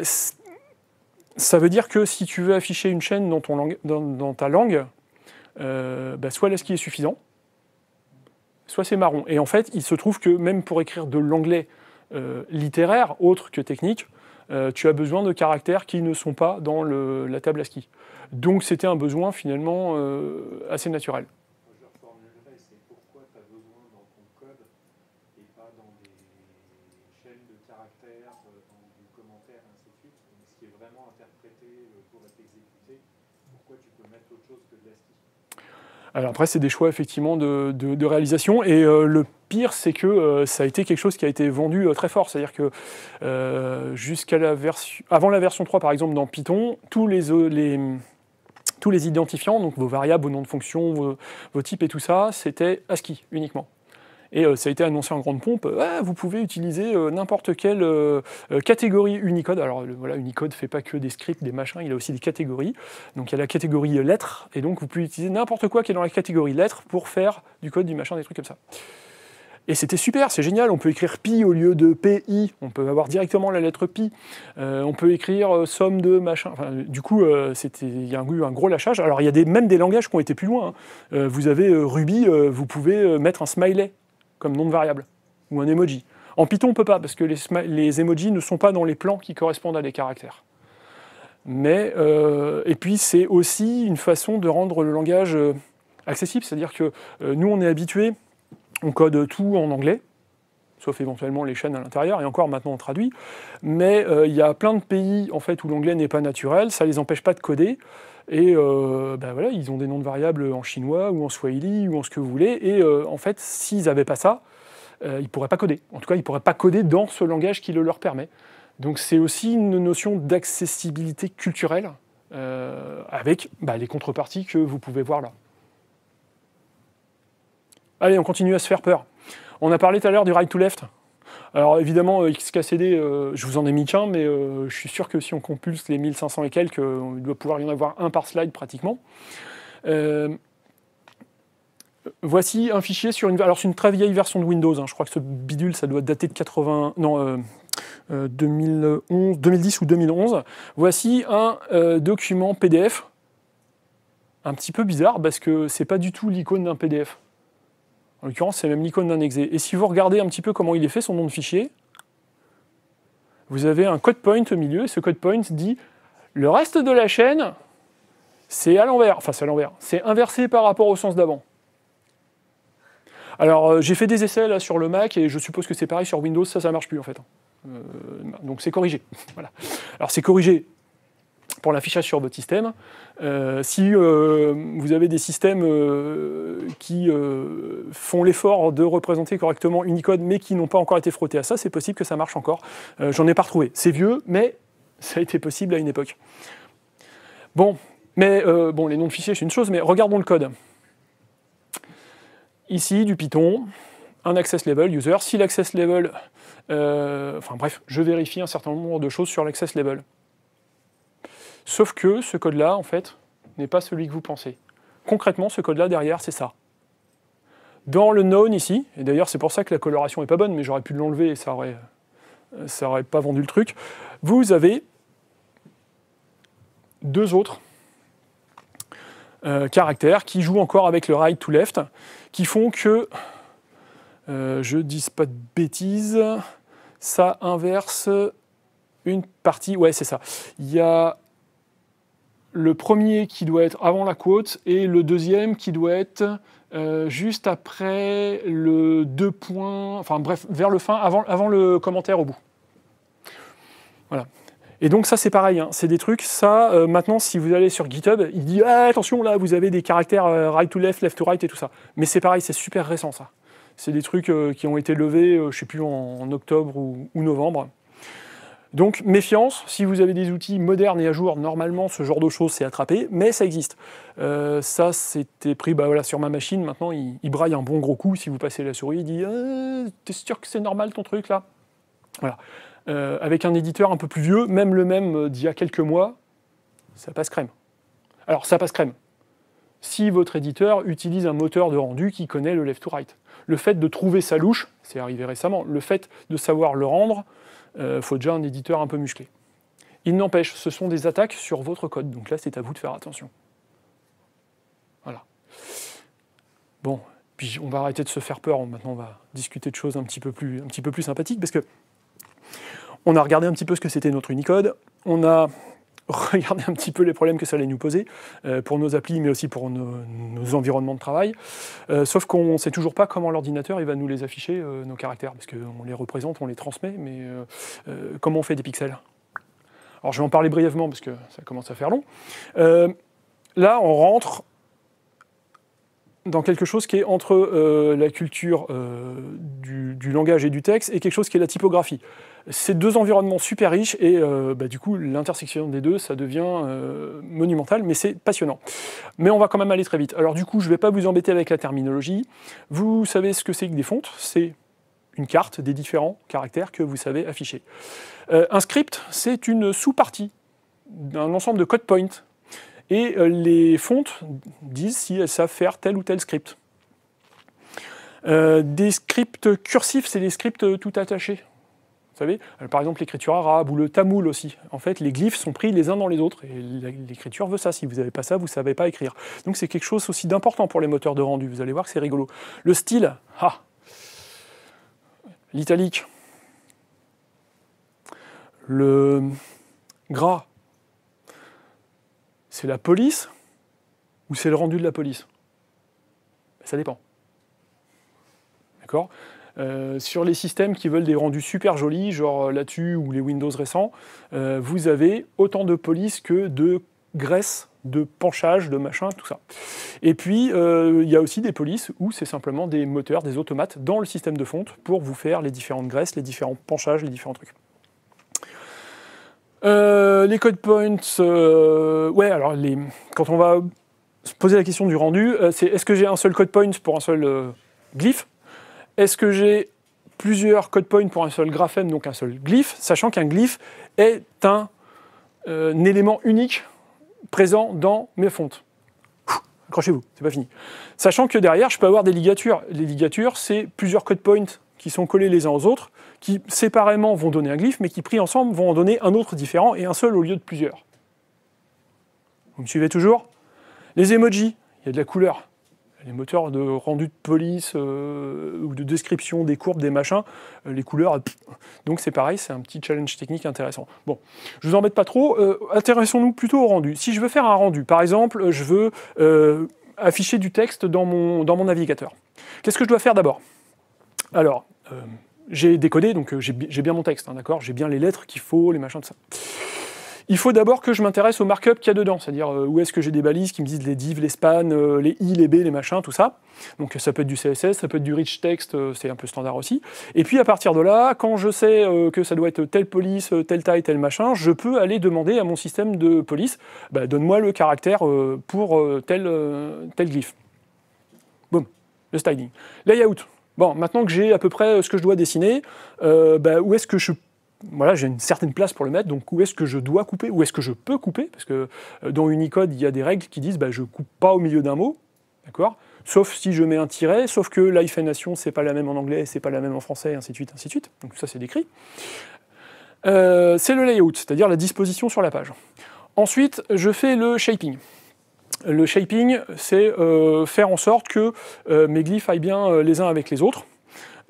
ça veut dire que si tu veux afficher une chaîne dans, dans, ta langue, euh, bah, soit la ski est suffisant, soit c'est marron. Et en fait, il se trouve que même pour écrire de l'anglais littéraire, autre que technique, tu as besoin de caractères qui ne sont pas dans la table à ski. Donc c'était un besoin finalement euh, assez naturel. alors après, c'est des choix effectivement de, réalisation. Et euh, le pire, c'est que euh, ça a été quelque chose qui a été vendu très fort. C'est-à-dire que jusqu'à la version, avant la version 3, par exemple, dans Python, tous les tous les identifiants, donc vos variables, vos noms de fonctions, vos, types et tout ça, c'était ASCII uniquement. Et euh, ça a été annoncé en grande pompe, euh, ah, vous pouvez utiliser euh, n'importe quelle catégorie Unicode. Alors voilà, Unicode ne fait pas que des scripts, des machins, il a aussi des catégories. Donc il y a la catégorie lettres, et donc vous pouvez utiliser n'importe quoi qui est dans la catégorie lettres pour faire du code, du machin, des trucs comme ça. Et c'était super, c'est génial. On peut écrire pi au lieu de pi. On peut avoir directement la lettre pi. Euh, on peut écrire euh, somme de machin. Enfin, du coup, euh, il y a eu un gros lâchage. Alors il y a même des langages qui ont été plus loin. Hein. vous avez Ruby, vous pouvez mettre un smiley comme nom de variable ou un emoji. En Python, on ne peut pas parce que les, les emojis ne sont pas dans les plans qui correspondent à des caractères. Mais et puis c'est aussi une façon de rendre le langage accessible, c'est-à-dire que nous on est habitués... On code tout en anglais, sauf éventuellement les chaînes à l'intérieur, et encore maintenant on traduit. Mais euh, il y a plein de pays en fait où l'anglais n'est pas naturel, ça ne les empêche pas de coder. Et ben voilà, ils ont des noms de variables en chinois ou en swahili ou en ce que vous voulez. Et euh, en fait, s'ils n'avaient pas ça, ils ne pourraient pas coder. En tout cas, ils ne pourraient pas coder dans ce langage qui le leur permet. Donc c'est aussi une notion d'accessibilité culturelle avec bah, les contreparties que vous pouvez voir là. Allez, on continue à se faire peur. On a parlé tout à l'heure du right to left. Alors évidemment, euh, XKCD, euh, je vous en ai mis qu'un, mais euh, je suis sûr que si on compulse les 1500 et quelques, il doit pouvoir y en avoir un par slide pratiquement. voici un fichier sur une... Alors c'est une très vieille version de Windows, hein. je crois que ce bidule, ça doit dater de 2011, 2010 ou 2011. Voici un document PDF un petit peu bizarre parce que c'est pas du tout l'icône d'un PDF. En l'occurrence, c'est même l'icône d'un exe. Et si vous regardez un petit peu comment il est fait, son nom de fichier, vous avez un code point au milieu, et ce code point dit le reste de la chaîne, c'est à l'envers, enfin c'est à l'envers, c'est inversé par rapport au sens d'avant. Alors euh, j'ai fait des essais là sur le Mac et je suppose que c'est pareil sur Windows, ça ça marche plus en fait. Euh, donc c'est corrigé. voilà. Alors c'est corrigé pour l'affichage sur votre système. Euh, si euh, vous avez des systèmes euh, qui font l'effort de représenter correctement Unicode, mais qui n'ont pas encore été frottés à ça, c'est possible que ça marche encore. J'en ai pas retrouvé. C'est vieux, mais ça a été possible à une époque. Bon, mais bon, les noms de fichiers, c'est une chose, mais regardons le code. Ici, du Python, un access level user. Si l'access level, enfin bref, je vérifie un certain nombre de choses sur l'access level. Sauf que ce code-là, en fait, n'est pas celui que vous pensez. Concrètement, ce code-là derrière, c'est ça. Dans le known ici, et d'ailleurs c'est pour ça que la coloration n'est pas bonne, mais j'aurais pu l'enlever et ça aurait, euh, ça aurait pas vendu le truc, vous avez deux autres euh, caractères qui jouent encore avec le right to left, qui font que, euh, je dise pas de bêtises, ça inverse une partie, ouais c'est ça, il y a le premier qui doit être avant la quote et le deuxième qui doit être euh, juste après le deux points, enfin bref, vers le fin, avant, avant le commentaire au bout. Voilà. Et donc ça c'est pareil, hein. c'est des trucs, ça euh, maintenant si vous allez sur GitHub, il dit ah, attention là vous avez des caractères euh, right to left, left to right et tout ça. Mais c'est pareil, c'est super récent ça. C'est des trucs qui ont été levés, je sais plus, en, octobre ou novembre. Donc méfiance, si vous avez des outils modernes et à jour, normalement ce genre de choses c'est attrapé, mais ça existe. Euh, ça c'était pris bah sur ma machine, maintenant il, braille un bon gros coup, si vous passez la souris, il dit euh, T'es sûr que c'est normal ton truc là ?⁇ Voilà. Euh, avec un éditeur un peu plus vieux, même le même d'il y a quelques mois, ça passe crème. Alors ça passe crème. Si votre éditeur utilise un moteur de rendu qui connaît le left to right. Le fait de trouver sa louche, c'est arrivé récemment, le fait de savoir le rendre, il euh, faut déjà un éditeur un peu musclé. Il n'empêche, ce sont des attaques sur votre code, donc là c'est à vous de faire attention. Voilà. Bon, puis on va arrêter de se faire peur, maintenant on va discuter de choses un petit peu plus, un petit peu plus sympathiques, parce que on a regardé un petit peu ce que c'était notre Unicode, on a regarder un petit peu les problèmes que ça allait nous poser euh, pour nos applis, mais aussi pour nos, environnements de travail. Euh, sauf qu'on ne sait toujours pas comment l'ordinateur va nous les afficher, euh, nos caractères, parce qu'on les représente, on les transmet, mais comment on fait des pixels Alors je vais en parler brièvement, parce que ça commence à faire long. là, on rentre dans quelque chose qui est entre la culture du, langage et du texte et quelque chose qui est la typographie. C'est deux environnements super riches et euh, bah, du coup l'intersection des deux ça devient euh, monumental mais c'est passionnant. Mais on va quand même aller très vite. Alors du coup je ne vais pas vous embêter avec la terminologie. Vous savez ce que c'est que des fontes C'est une carte des différents caractères que vous savez afficher. Euh, un script c'est une sous-partie d'un ensemble de code points et les fontes disent si elles savent faire tel ou tel script. des scripts cursifs, c'est des scripts tout attachés. Vous savez, euh, par exemple l'écriture arabe ou le tamoul aussi. En fait, les glyphes sont pris les uns dans les autres. Et l'écriture veut ça. Si vous n'avez pas ça, vous ne savez pas écrire. Donc c'est quelque chose aussi d'important pour les moteurs de rendu. Vous allez voir que c'est rigolo. Le style, ah, l'italique, le gras, c'est la police ou c'est le rendu de la police Ça dépend. D'accord euh, sur les systèmes qui veulent des rendus super jolis, genre euh, là-dessus ou les Windows récents, euh, vous avez autant de polices que de graisse, de penchage, de machin, tout ça. Et puis, il y a aussi des polices où c'est simplement des moteurs, des automates dans le système de fonte pour vous faire les différentes graisses, les différents penchages, les différents trucs. les code points, ouais, alors les, quand on va se poser la question du rendu, c'est est-ce que j'ai un seul code point pour un seul glyphe est-ce que j'ai plusieurs code points pour un seul graphème, donc un seul glyphe, sachant qu'un glyphe est un, euh, élément unique présent dans mes fontes. Accrochez-vous, c'est pas fini. Sachant que derrière, je peux avoir des ligatures. Les ligatures, c'est plusieurs code points qui sont collés les uns aux autres, qui séparément vont donner un glyphe, mais qui pris ensemble vont en donner un autre différent et un seul au lieu de plusieurs. Vous me suivez toujours Les emojis, il y a de la couleur les moteurs de rendu de police euh, ou de description des courbes, des machins, euh, les couleurs. Euh, donc c'est pareil, c'est un petit challenge technique intéressant. Bon, je vous embête pas trop, intéressons-nous plutôt au rendu. Si je veux faire un rendu, par exemple, je veux afficher du texte dans mon, dans mon navigateur. Qu'est-ce que je dois faire d'abord Alors, j'ai décodé, donc j'ai bien mon texte, hein, d'accord J'ai bien les lettres qu'il faut, les machins, de ça il faut d'abord que je m'intéresse au markup qu'il y a dedans, c'est-à-dire euh, où est-ce que j'ai des balises qui me disent les divs, les spans, euh, les i, les b, les machins, tout ça. Donc ça peut être du CSS, ça peut être du rich text, euh, c'est un peu standard aussi. Et puis à partir de là, quand je sais que ça doit être telle police, telle taille, tel machin, je peux aller demander à mon système de police, bah, donne-moi le caractère pour tel, tel glyphe. Boum, le styling. Layout. Bon, maintenant que j'ai à peu près ce que je dois dessiner, bah, où est-ce que je voilà, j'ai une certaine place pour le mettre, donc où est-ce que je dois couper, où est-ce que je peux couper, parce que euh, dans Unicode, il y a des règles qui disent bah, je ne coupe pas au milieu d'un mot, d'accord Sauf si je mets un tiret, sauf que ce n'est pas la même en anglais, c'est pas la même en français, ainsi de suite, ainsi de suite. Donc ça, c'est décrit. Euh, c'est le layout, c'est-à-dire la disposition sur la page. Ensuite, je fais le shaping. Le shaping, c'est euh, faire en sorte que mes glyphes aillent bien les uns avec les autres.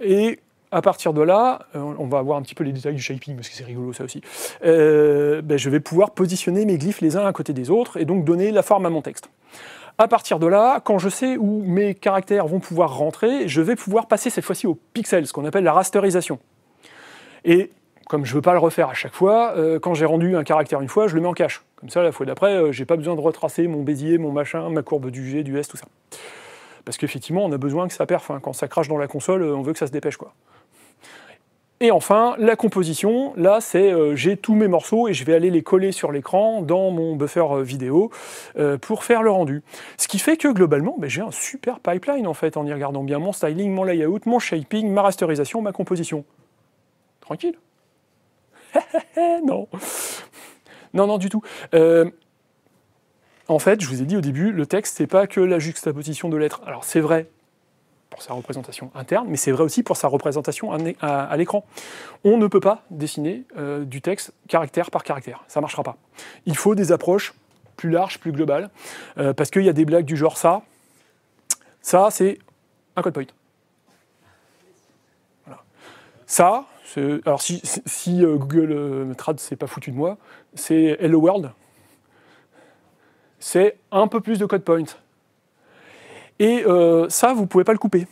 Et à partir de là, euh, on va voir un petit peu les détails du shaping, parce que c'est rigolo ça aussi, euh, ben, je vais pouvoir positionner mes glyphes les uns à côté des autres et donc donner la forme à mon texte. À partir de là, quand je sais où mes caractères vont pouvoir rentrer, je vais pouvoir passer cette fois-ci au pixel, ce qu'on appelle la rasterisation. Et comme je ne veux pas le refaire à chaque fois, euh, quand j'ai rendu un caractère une fois, je le mets en cache. Comme ça, la fois d'après, je n'ai pas besoin de retracer mon bézier, mon machin, ma courbe du G, du S, tout ça. Parce qu'effectivement, on a besoin que ça perf. Hein. Quand ça crache dans la console, euh, on veut que ça se dépêche. quoi. Et enfin, la composition, là c'est euh, j'ai tous mes morceaux et je vais aller les coller sur l'écran dans mon buffer euh, vidéo pour faire le rendu. Ce qui fait que globalement, ben, j'ai un super pipeline en fait en y regardant bien mon styling, mon layout, mon shaping, ma rasterisation, ma composition. Tranquille Non Non, non du tout en fait, je vous ai dit au début, le texte, c'est pas que la juxtaposition de lettres. Alors, c'est vrai pour sa représentation interne, mais c'est vrai aussi pour sa représentation à, l'écran. On ne peut pas dessiner euh, du texte caractère par caractère, ça ne marchera pas. Il faut des approches plus larges, plus globales, euh, parce qu'il y a des blagues du genre ça, ça c'est un code point. Ça, alors si, euh, Google Trad c'est pas foutu de moi, c'est Hello World, c'est un peu plus de code point. Et euh, ça, vous ne pouvez pas le couper.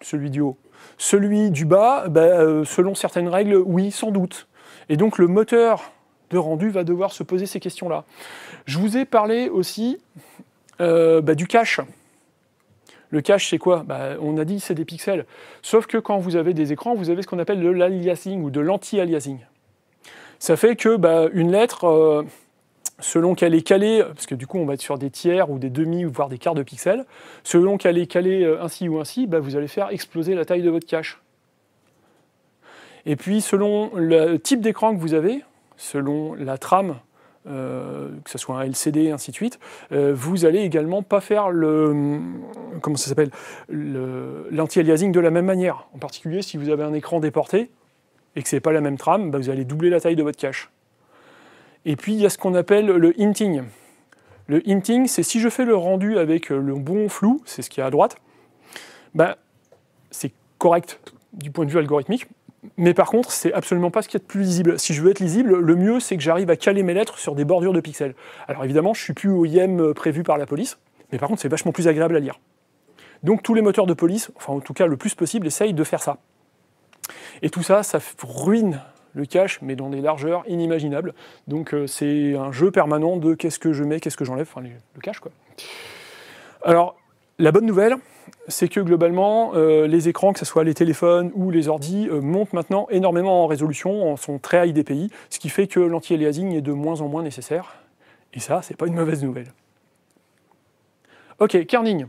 Celui du haut. Celui du bas, ben, euh, selon certaines règles, oui, sans doute. Et donc le moteur de rendu va devoir se poser ces questions-là. Je vous ai parlé aussi euh, ben, du cache. Le cache, c'est quoi ben, On a dit c'est des pixels. Sauf que quand vous avez des écrans, vous avez ce qu'on appelle de l'aliasing ou de l'anti-aliasing. Ça fait que une lettre, selon qu'elle est calée, parce que du coup on va être sur des tiers ou des demi ou voire des quarts de pixels, selon qu'elle est calée euh, ainsi ou ainsi, bah, vous allez faire exploser la taille de votre cache. Et puis selon le type d'écran que vous avez, selon la trame, euh, que ce soit un LCD, ainsi de suite, euh, vous allez également pas faire le comment ça s'appelle l'anti-aliasing de la même manière. En particulier si vous avez un écran déporté et que ce n'est pas la même trame, bah, vous allez doubler la taille de votre cache. Et puis il y a ce qu'on appelle le hinting. Le hinting, c'est si je fais le rendu avec euh, le bon flou, c'est ce qu'il y a à droite, ben, c'est correct du point de vue algorithmique, mais par contre, c'est absolument pas ce qu'il y a de plus lisible. Si je veux être lisible, le mieux, c'est que j'arrive à caler mes lettres sur des bordures de pixels. Alors évidemment, je suis plus au IEM euh, prévu par la police, mais par contre, c'est vachement plus agréable à lire. Donc tous les moteurs de police, enfin en tout cas le plus possible, essayent de faire ça. Et tout ça, ça ruine le cache, mais dans des largeurs inimaginables. Donc euh, c'est un jeu permanent de qu'est-ce que je mets, qu'est-ce que j'enlève, enfin le cache quoi. Alors la bonne nouvelle, c'est que globalement, euh, les écrans, que ce soit les téléphones ou les ordi, euh, montent maintenant énormément en résolution, en sont très high DPI, ce qui fait que l'anti-aliasing est de moins en moins nécessaire. Et ça, c'est pas une mauvaise nouvelle. Ok, kerning.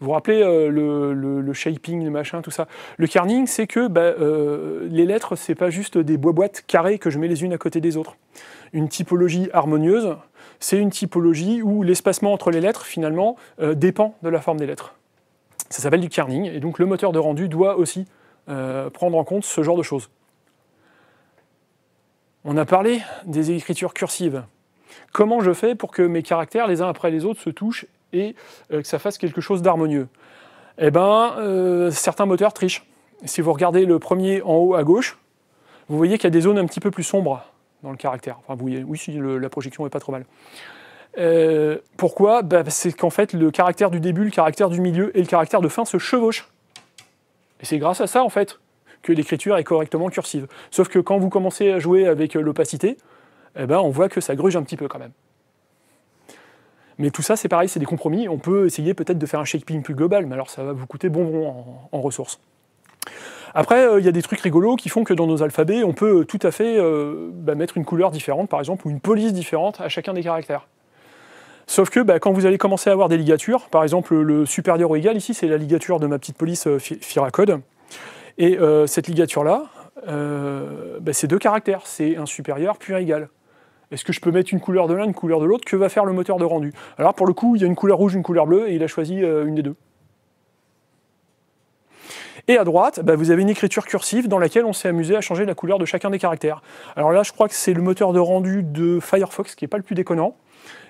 Vous vous rappelez euh, le, shaping, le machin, tout ça. Le kerning, c'est que bah, euh, les lettres, c'est pas juste des boîtes carrées que je mets les unes à côté des autres. Une typologie harmonieuse, c'est une typologie où l'espacement entre les lettres, finalement, euh, dépend de la forme des lettres. Ça s'appelle du kerning, et donc le moteur de rendu doit aussi prendre en compte ce genre de choses. On a parlé des écritures cursives. Comment je fais pour que mes caractères, les uns après les autres, se touchent et euh, que ça fasse quelque chose d'harmonieux. Eh bien, euh, certains moteurs trichent. Si vous regardez le premier en haut à gauche, vous voyez qu'il y a des zones un petit peu plus sombres dans le caractère. Enfin, vous voyez, oui, si, la projection n'est pas trop mal. Euh, pourquoi bah, C'est qu'en fait, le caractère du début, le caractère du milieu et le caractère de fin se chevauchent. Et c'est grâce à ça, en fait, que l'écriture est correctement cursive. Sauf que quand vous commencez à jouer avec l'opacité, eh ben, on voit que ça gruge un petit peu quand même. Mais tout ça, c'est pareil, c'est des compromis. On peut essayer peut-être de faire un shaping plus global, mais alors ça va vous coûter bonbon en, ressources. Après, euh, il y a des trucs rigolos qui font que dans nos alphabets, on peut tout à fait euh, bah, mettre une couleur différente, par exemple, ou une police différente à chacun des caractères. Sauf que bah, quand vous allez commencer à avoir des ligatures, par exemple le supérieur ou égal, ici c'est la ligature de ma petite police euh, Firacode, et cette ligature-là, bah, c'est deux caractères, c'est un supérieur puis un égal. Est-ce que je peux mettre une couleur de l'un, une couleur de l'autre Que va faire le moteur de rendu Alors pour le coup, il y a une couleur rouge, une couleur bleue, et il a choisi euh, une des deux. Et à droite, bah, vous avez une écriture cursive dans laquelle on s'est amusé à changer la couleur de chacun des caractères. Alors là, je crois que c'est le moteur de rendu de Firefox qui n'est pas le plus déconnant.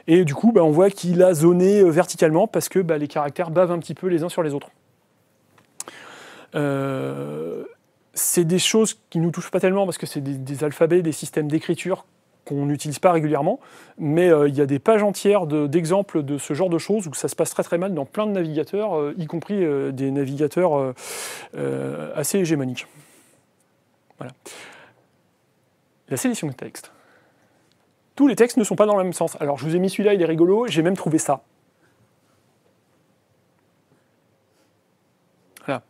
Et du coup, bah, on voit qu'il a zoné euh, verticalement parce que bah, les caractères bavent un petit peu les uns sur les autres. Euh, c'est des choses qui nous touchent pas tellement parce que c'est des, alphabets, des systèmes d'écriture qu'on n'utilise pas régulièrement, mais euh, il y a des pages entières d'exemples de, ce genre de choses où ça se passe très très mal dans plein de navigateurs, euh, y compris euh, des navigateurs assez hégémoniques. Voilà. La sélection de textes. Tous les textes ne sont pas dans le même sens. Alors je vous ai mis celui-là, il est rigolo, j'ai même trouvé ça. Voilà.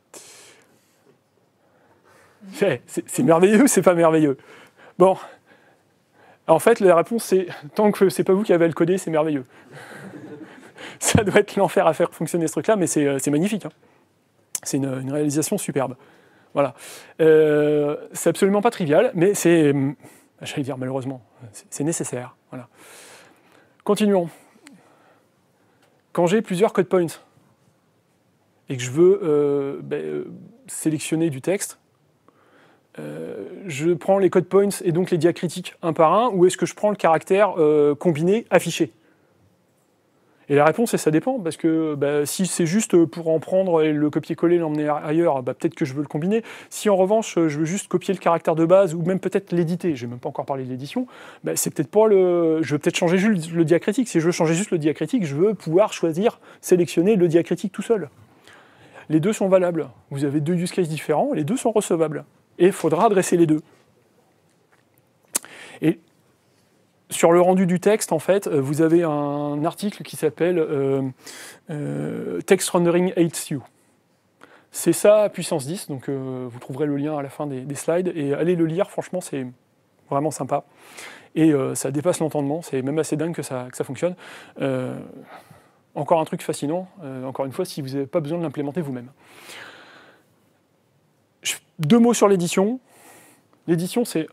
C'est merveilleux c'est pas merveilleux Bon, en fait, la réponse, c'est tant que c'est pas vous qui avez le codé, c'est merveilleux. ça doit être l'enfer à faire fonctionner ce truc-là, mais c'est euh, magnifique. Hein. C'est une, réalisation superbe. Voilà. Euh, c'est absolument pas trivial, mais c'est, hum, j'allais dire malheureusement, c'est nécessaire. Voilà. Continuons. Quand j'ai plusieurs code points et que je veux euh, ben, sélectionner du texte, euh, je prends les code points et donc les diacritiques un par un, ou est-ce que je prends le caractère euh, combiné affiché et la réponse, c'est ça dépend, parce que bah, si c'est juste pour en prendre et le copier-coller, l'emmener ailleurs, bah, peut-être que je veux le combiner. Si en revanche, je veux juste copier le caractère de base, ou même peut-être l'éditer, j'ai même pas encore parlé de l'édition, bah, c'est peut-être pas le. Je veux peut-être changer juste le diacritique. Si je veux changer juste le diacritique, je veux pouvoir choisir, sélectionner le diacritique tout seul. Les deux sont valables. Vous avez deux use cases différents, les deux sont recevables et il faudra dresser les deux. Et sur le rendu du texte, en fait, euh, vous avez un article qui s'appelle euh, euh, Text Rendering Hates You. C'est ça à puissance 10, donc vous trouverez le lien à la fin des, slides. Et allez le lire, franchement, c'est vraiment sympa. Et ça dépasse l'entendement, c'est même assez dingue que ça fonctionne. encore un truc fascinant, encore une fois, si vous n'avez pas besoin de l'implémenter vous-même. Deux mots sur l'édition. L'édition, c'est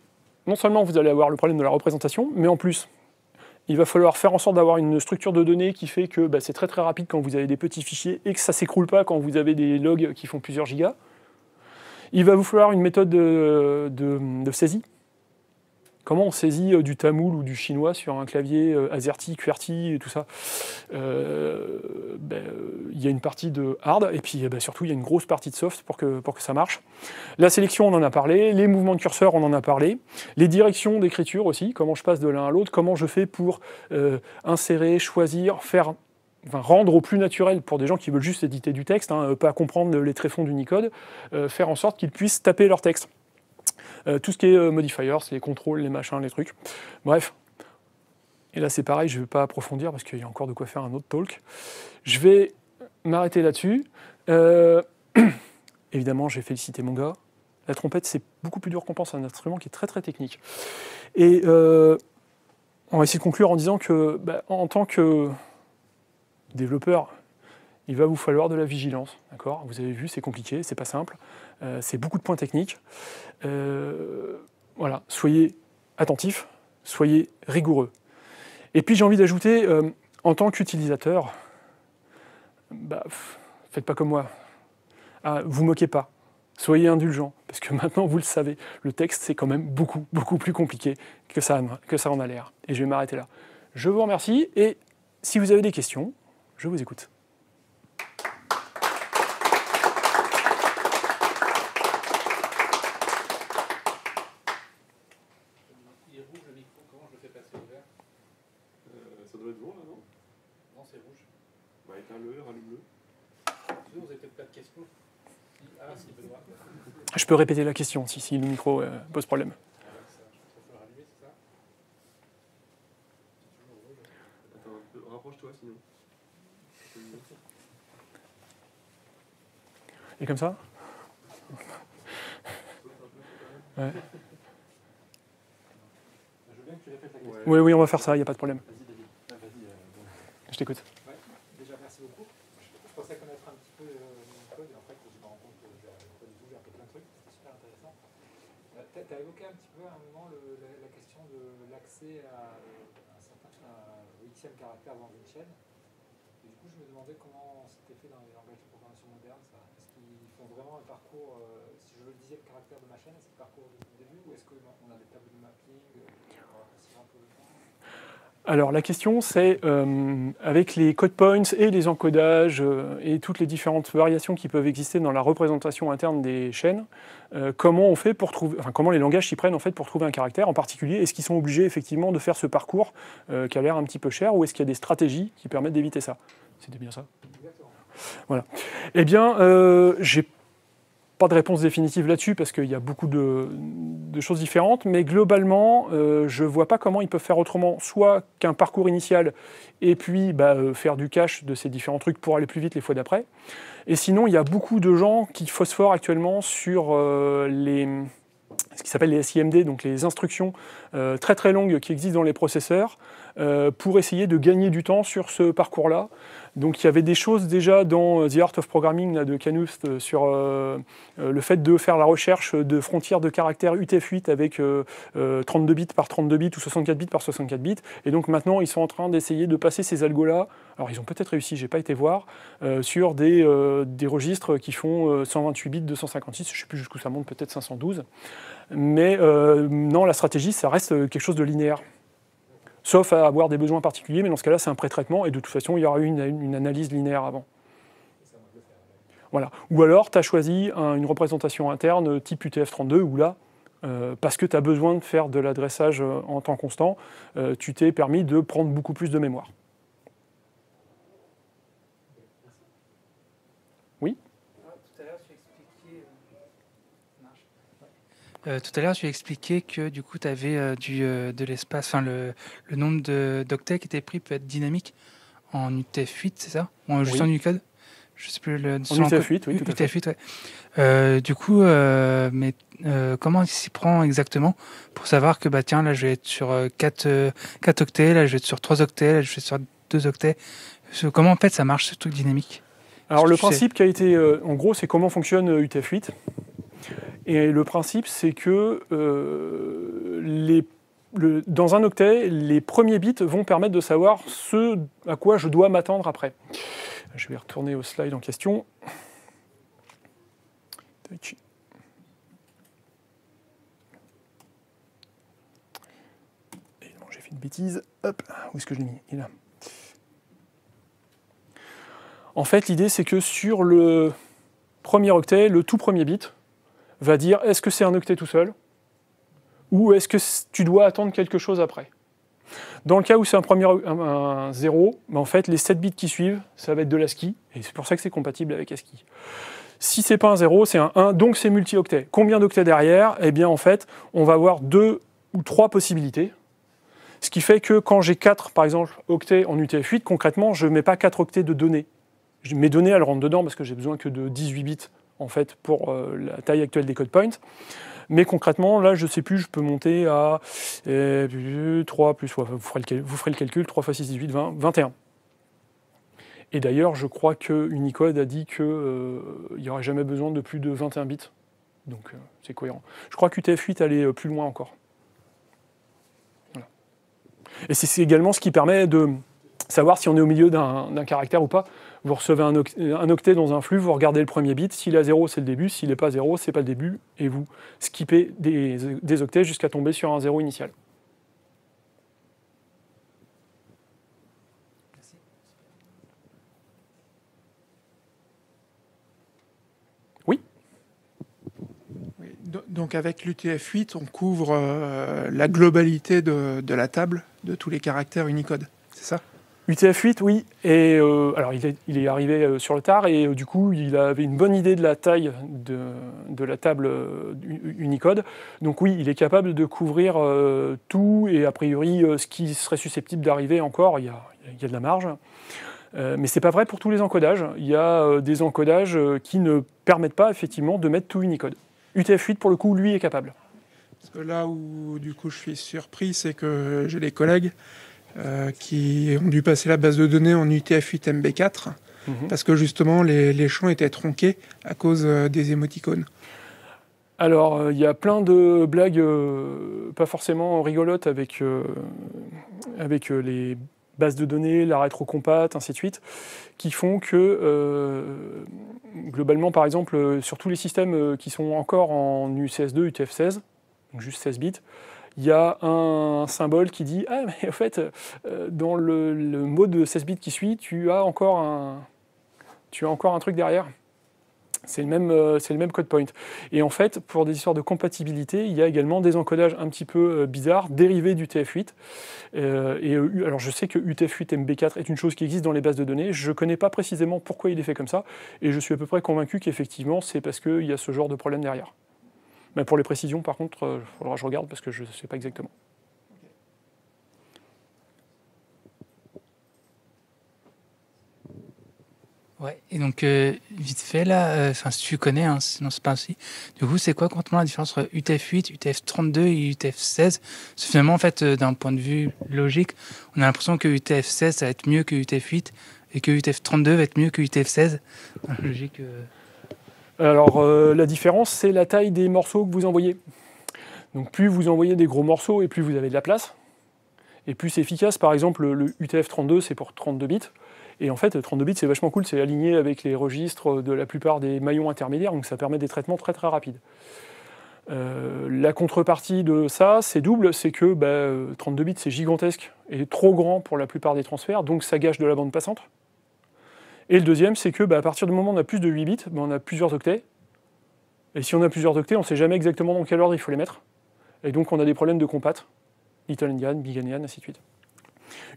non seulement vous allez avoir le problème de la représentation, mais en plus, il va falloir faire en sorte d'avoir une structure de données qui fait que bah, c'est très très rapide quand vous avez des petits fichiers et que ça s'écroule pas quand vous avez des logs qui font plusieurs gigas. Il va vous falloir une méthode euh, de saisie Comment on saisit euh, du tamoul ou du chinois sur un clavier euh, AZERTY, QWERTY et tout ça euh, ben, Il y a une partie de hard et puis eh ben, surtout il y a une grosse partie de soft pour que, pour que ça marche. La sélection, on en a parlé. Les mouvements de curseur, on en a parlé. Les directions d'écriture aussi, comment je passe de l'un à l'autre, comment je fais pour insérer, choisir, faire rendre au plus naturel pour des gens qui veulent juste éditer du texte, hein, pas comprendre les tréfonds du Unicode, faire en sorte qu'ils puissent taper leur texte. Euh, tout ce qui est euh, modifier, c'est les contrôles, les machins, les trucs. Bref. Et là, c'est pareil, je ne vais pas approfondir parce qu'il y a encore de quoi faire un autre talk. Je vais m'arrêter là-dessus. Euh, évidemment, j'ai félicité mon gars. La trompette, c'est beaucoup plus dur qu'on pense, un instrument qui est très très technique. Et on va essayer de conclure en disant que, bah, en tant que développeur, il va vous falloir de la vigilance, d'accord Vous avez vu, c'est compliqué, c'est pas simple. Euh, c'est beaucoup de points techniques. Euh, voilà, soyez attentifs, soyez rigoureux. Et puis j'ai envie d'ajouter, euh, en tant qu'utilisateur, bah, faites pas comme moi. Ah, vous moquez pas. Soyez indulgent, parce que maintenant vous le savez, le texte c'est quand même beaucoup, beaucoup plus compliqué que ça, que ça en a l'air. Et je vais m'arrêter là. Je vous remercie et si vous avez des questions, je vous écoute. répéter la question si, si le micro euh, pose problème. Et comme ça Oui, oui, on va faire ça, il n'y a pas de problème. Je t'écoute. à, un certain huitième caractère dans une chaîne. Et du coup, je me demandais comment c'était fait dans les langages de programmation modernes. Est-ce qu'ils font vraiment un parcours, euh, si je veux le caractère de ma chaîne, c'est le parcours du début, ou est-ce qu'on a des tables de mapping euh, alors la question c'est, euh, avec les code points et les encodages euh, et toutes les différentes variations qui peuvent exister dans la représentation interne des chaînes, euh, comment on fait pour trouver, enfin, comment les langages s'y prennent en fait pour trouver un caractère En particulier, est-ce qu'ils sont obligés effectivement de faire ce parcours qui a l'air un petit peu cher, ou est-ce qu'il y a des stratégies qui permettent d'éviter ça C'était bien ça. Voilà. Eh bien, j'ai de réponse définitive là-dessus parce qu'il y a beaucoup de, choses différentes, mais globalement, euh, je vois pas comment ils peuvent faire autrement, soit qu'un parcours initial et puis bah, euh, faire du cash de ces différents trucs pour aller plus vite les fois d'après. Et sinon, il y a beaucoup de gens qui phosphorent actuellement sur euh, les ce qui s'appelle les SIMD, donc les instructions très très longues qui existent dans les processeurs, pour essayer de gagner du temps sur ce parcours-là. Donc il y avait des choses déjà dans euh, The Art of Programming de Canust euh, sur euh, le fait de faire la recherche de frontières de caractères UTF-8 avec 32 bits par 32 bits ou 64 bits par 64 bits. Et donc maintenant ils sont en train d'essayer de passer ces algos-là. Alors ils ont peut-être réussi, j'ai pas été voir, sur des, registres qui font 128 bits, 256, je sais plus jusqu'où ça monte, peut-être 512. Mais non, la stratégie, ça reste quelque chose de linéaire sauf à avoir des besoins particuliers, mais dans ce cas-là, c'est un pré-traitement, et de toute façon, il y aura eu une, analyse linéaire avant. Voilà. Ou alors, tu as choisi une représentation interne type UTF-32, où là, euh, parce que tu as besoin de faire de l'adressage euh, en temps constant, euh, tu t'es permis de prendre beaucoup plus de mémoire. Oui ah, Tout à l'heure, euh, tout à l'heure, tu expliquais que du coup, tu avais euh, du, euh, de l'espace, enfin, le, nombre d'octets qui était pris peut être dynamique en UTF-8, c'est ça Ou en, juste oui. en Unicode Je sais plus le. En UTF-8, oui. UTF-8, ouais. du coup, mais comment il s'y prend exactement pour savoir que, bah tiens, là, je vais être sur 4, octets, là, je vais être sur 3 octets, là, je vais être sur 2 octets Comment en fait ça marche ce truc dynamique alors le principe qui a été, en gros, c'est comment fonctionne UTF-8. Et le principe, c'est que euh, dans un octet, les premiers bits vont permettre de savoir ce à quoi je dois m'attendre après. Je vais retourner au slide en question. j'ai fait une bêtise. Hop, où est-ce que je l'ai mis Il est là. En fait, l'idée, c'est que sur le premier octet, le tout premier bit, va dire est-ce que c'est un octet tout seul ou est-ce que tu dois attendre quelque chose après. Dans le cas où c'est un premier un, 0, ben, en fait les 7 bits qui suivent, ça va être de l'ASCII, et c'est pour ça que c'est compatible avec ASCII. Si c'est pas un 0, c'est un 1, donc c'est multi octets Combien d'octets derrière Eh bien en fait, on va avoir deux ou trois possibilités. Ce qui fait que quand j'ai 4, par exemple, octets en UTF-8, concrètement, je ne mets pas 4 octets de données. Mes données, elles rentrent dedans parce que j'ai besoin que de 18 bits en fait, pour euh, la taille actuelle des code points. Mais concrètement, là, je ne sais plus, je peux monter à 3 euh, plus, vous ferez, le, vous ferez le calcul, 3 fois 6, 18, 20, 21. Et d'ailleurs, je crois que Unicode a dit qu'il euh, n'y aurait jamais besoin de plus de 21 bits. Donc, c'est cohérent. Je crois quutf 8 allait plus loin encore. Et c'est également ce qui permet de savoir si on est au milieu d'un caractère ou pas. Vous recevez un, octet dans un flux, vous regardez le premier bit, s'il est à 0, c'est le début, s'il n'est pas à 0, c'est pas le début, et vous skippez des, octets jusqu'à tomber sur un 0 initial. Oui Donc avec l'UTF-8, on couvre euh, la globalité de, la table de tous les caractères Unicode, c'est ça UTF-8, oui. Et euh, alors, il est, arrivé euh, sur le tard et euh, du coup, il avait une bonne idée de la taille de, la table Unicode. Donc oui, il est capable de couvrir tout et a priori, ce qui serait susceptible d'arriver encore, il y, a, de la marge. mais c'est pas vrai pour tous les encodages. Il y a des encodages qui ne permettent pas effectivement de mettre tout Unicode. UTF-8, pour le coup, lui est capable. là où du coup je suis surpris, c'est que j'ai des collègues euh, qui ont dû passer la base de données en UTF-8MB4 mhm. parce que justement les, champs étaient tronqués à cause euh, des émoticônes. Alors, euh, il y a plein de blagues, pas forcément rigolotes, avec, avec les bases de données, la rétrocompat, ainsi de suite, qui font que, globalement, par exemple, sur tous les systèmes qui sont encore en UCS2, UTF-16, juste 16 bits, il y a un symbole qui dit Ah, mais en fait, euh, dans le, mode de 16 bits qui suit, tu as encore un, tu as encore un truc derrière. C'est le, même, euh, c'est le même code point. Et en fait, pour des histoires de compatibilité, il y a également des encodages un petit peu euh, bizarres dérivés du TF8. et alors, je sais que UTF8 MB4 est une chose qui existe dans les bases de données. Je ne connais pas précisément pourquoi il est fait comme ça. Et je suis à peu près convaincu qu'effectivement, c'est parce qu'il y a ce genre de problème derrière. Mais pour les précisions, par contre, euh, il faudra que je regarde parce que je ne sais pas exactement. Ouais, et donc, euh, vite fait, là, euh, enfin, si tu connais, hein, sinon c'est pas ainsi. Du coup, c'est quoi concrètement la différence entre UTF-8, UTF-32 et UTF-16 Finalement, en fait, d'un point de vue logique, on a l'impression que UTF-16, ça va être mieux que UTF-8 et que UTF-32 va être mieux que UTF-16. Logique. Alors euh, la différence, c'est la taille des morceaux que vous envoyez. Donc plus vous envoyez des gros morceaux et plus vous avez de la place, et plus c'est efficace. Par exemple, le UTF-32, c'est pour 32 bits. Et en fait, 32 bits, c'est vachement cool, c'est aligné avec les registres de la plupart des maillons intermédiaires, donc ça permet des traitements très très rapides. Euh, la contrepartie de ça, c'est double, c'est que 32 bah, euh, bits, c'est gigantesque et trop grand pour la plupart des transferts, donc ça gâche de la bande passante. Et le deuxième, c'est que bah, à partir du moment où on a plus de 8 bits, bah, on a plusieurs octets. Et si on a plusieurs octets, on ne sait jamais exactement dans quel ordre il faut les mettre. Et donc on a des problèmes de compat, Little Endian, Big Endian, ainsi de suite.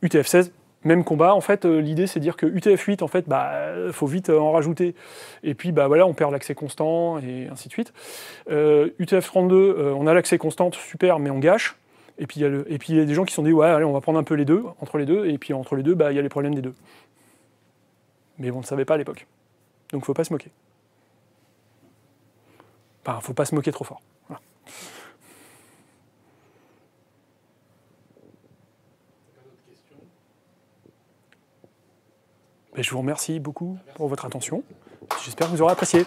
UTF-16, même combat. En fait, euh, l'idée c'est de dire que UTF-8, en fait, bah, faut vite euh, en rajouter. Et puis, bah voilà, on perd l'accès constant et ainsi de suite. UTF-32, euh, on a l'accès constant, super, mais on gâche. Et puis il y a des gens qui se sont dit ouais, allez, on va prendre un peu les deux, entre les deux. Et puis entre les deux, bah, il y a les problèmes des deux mais on ne savait pas à l'époque. Donc faut pas se moquer. Enfin, faut pas se moquer trop fort. Voilà. Ben, je vous remercie beaucoup pour votre attention. J'espère que vous aurez apprécié.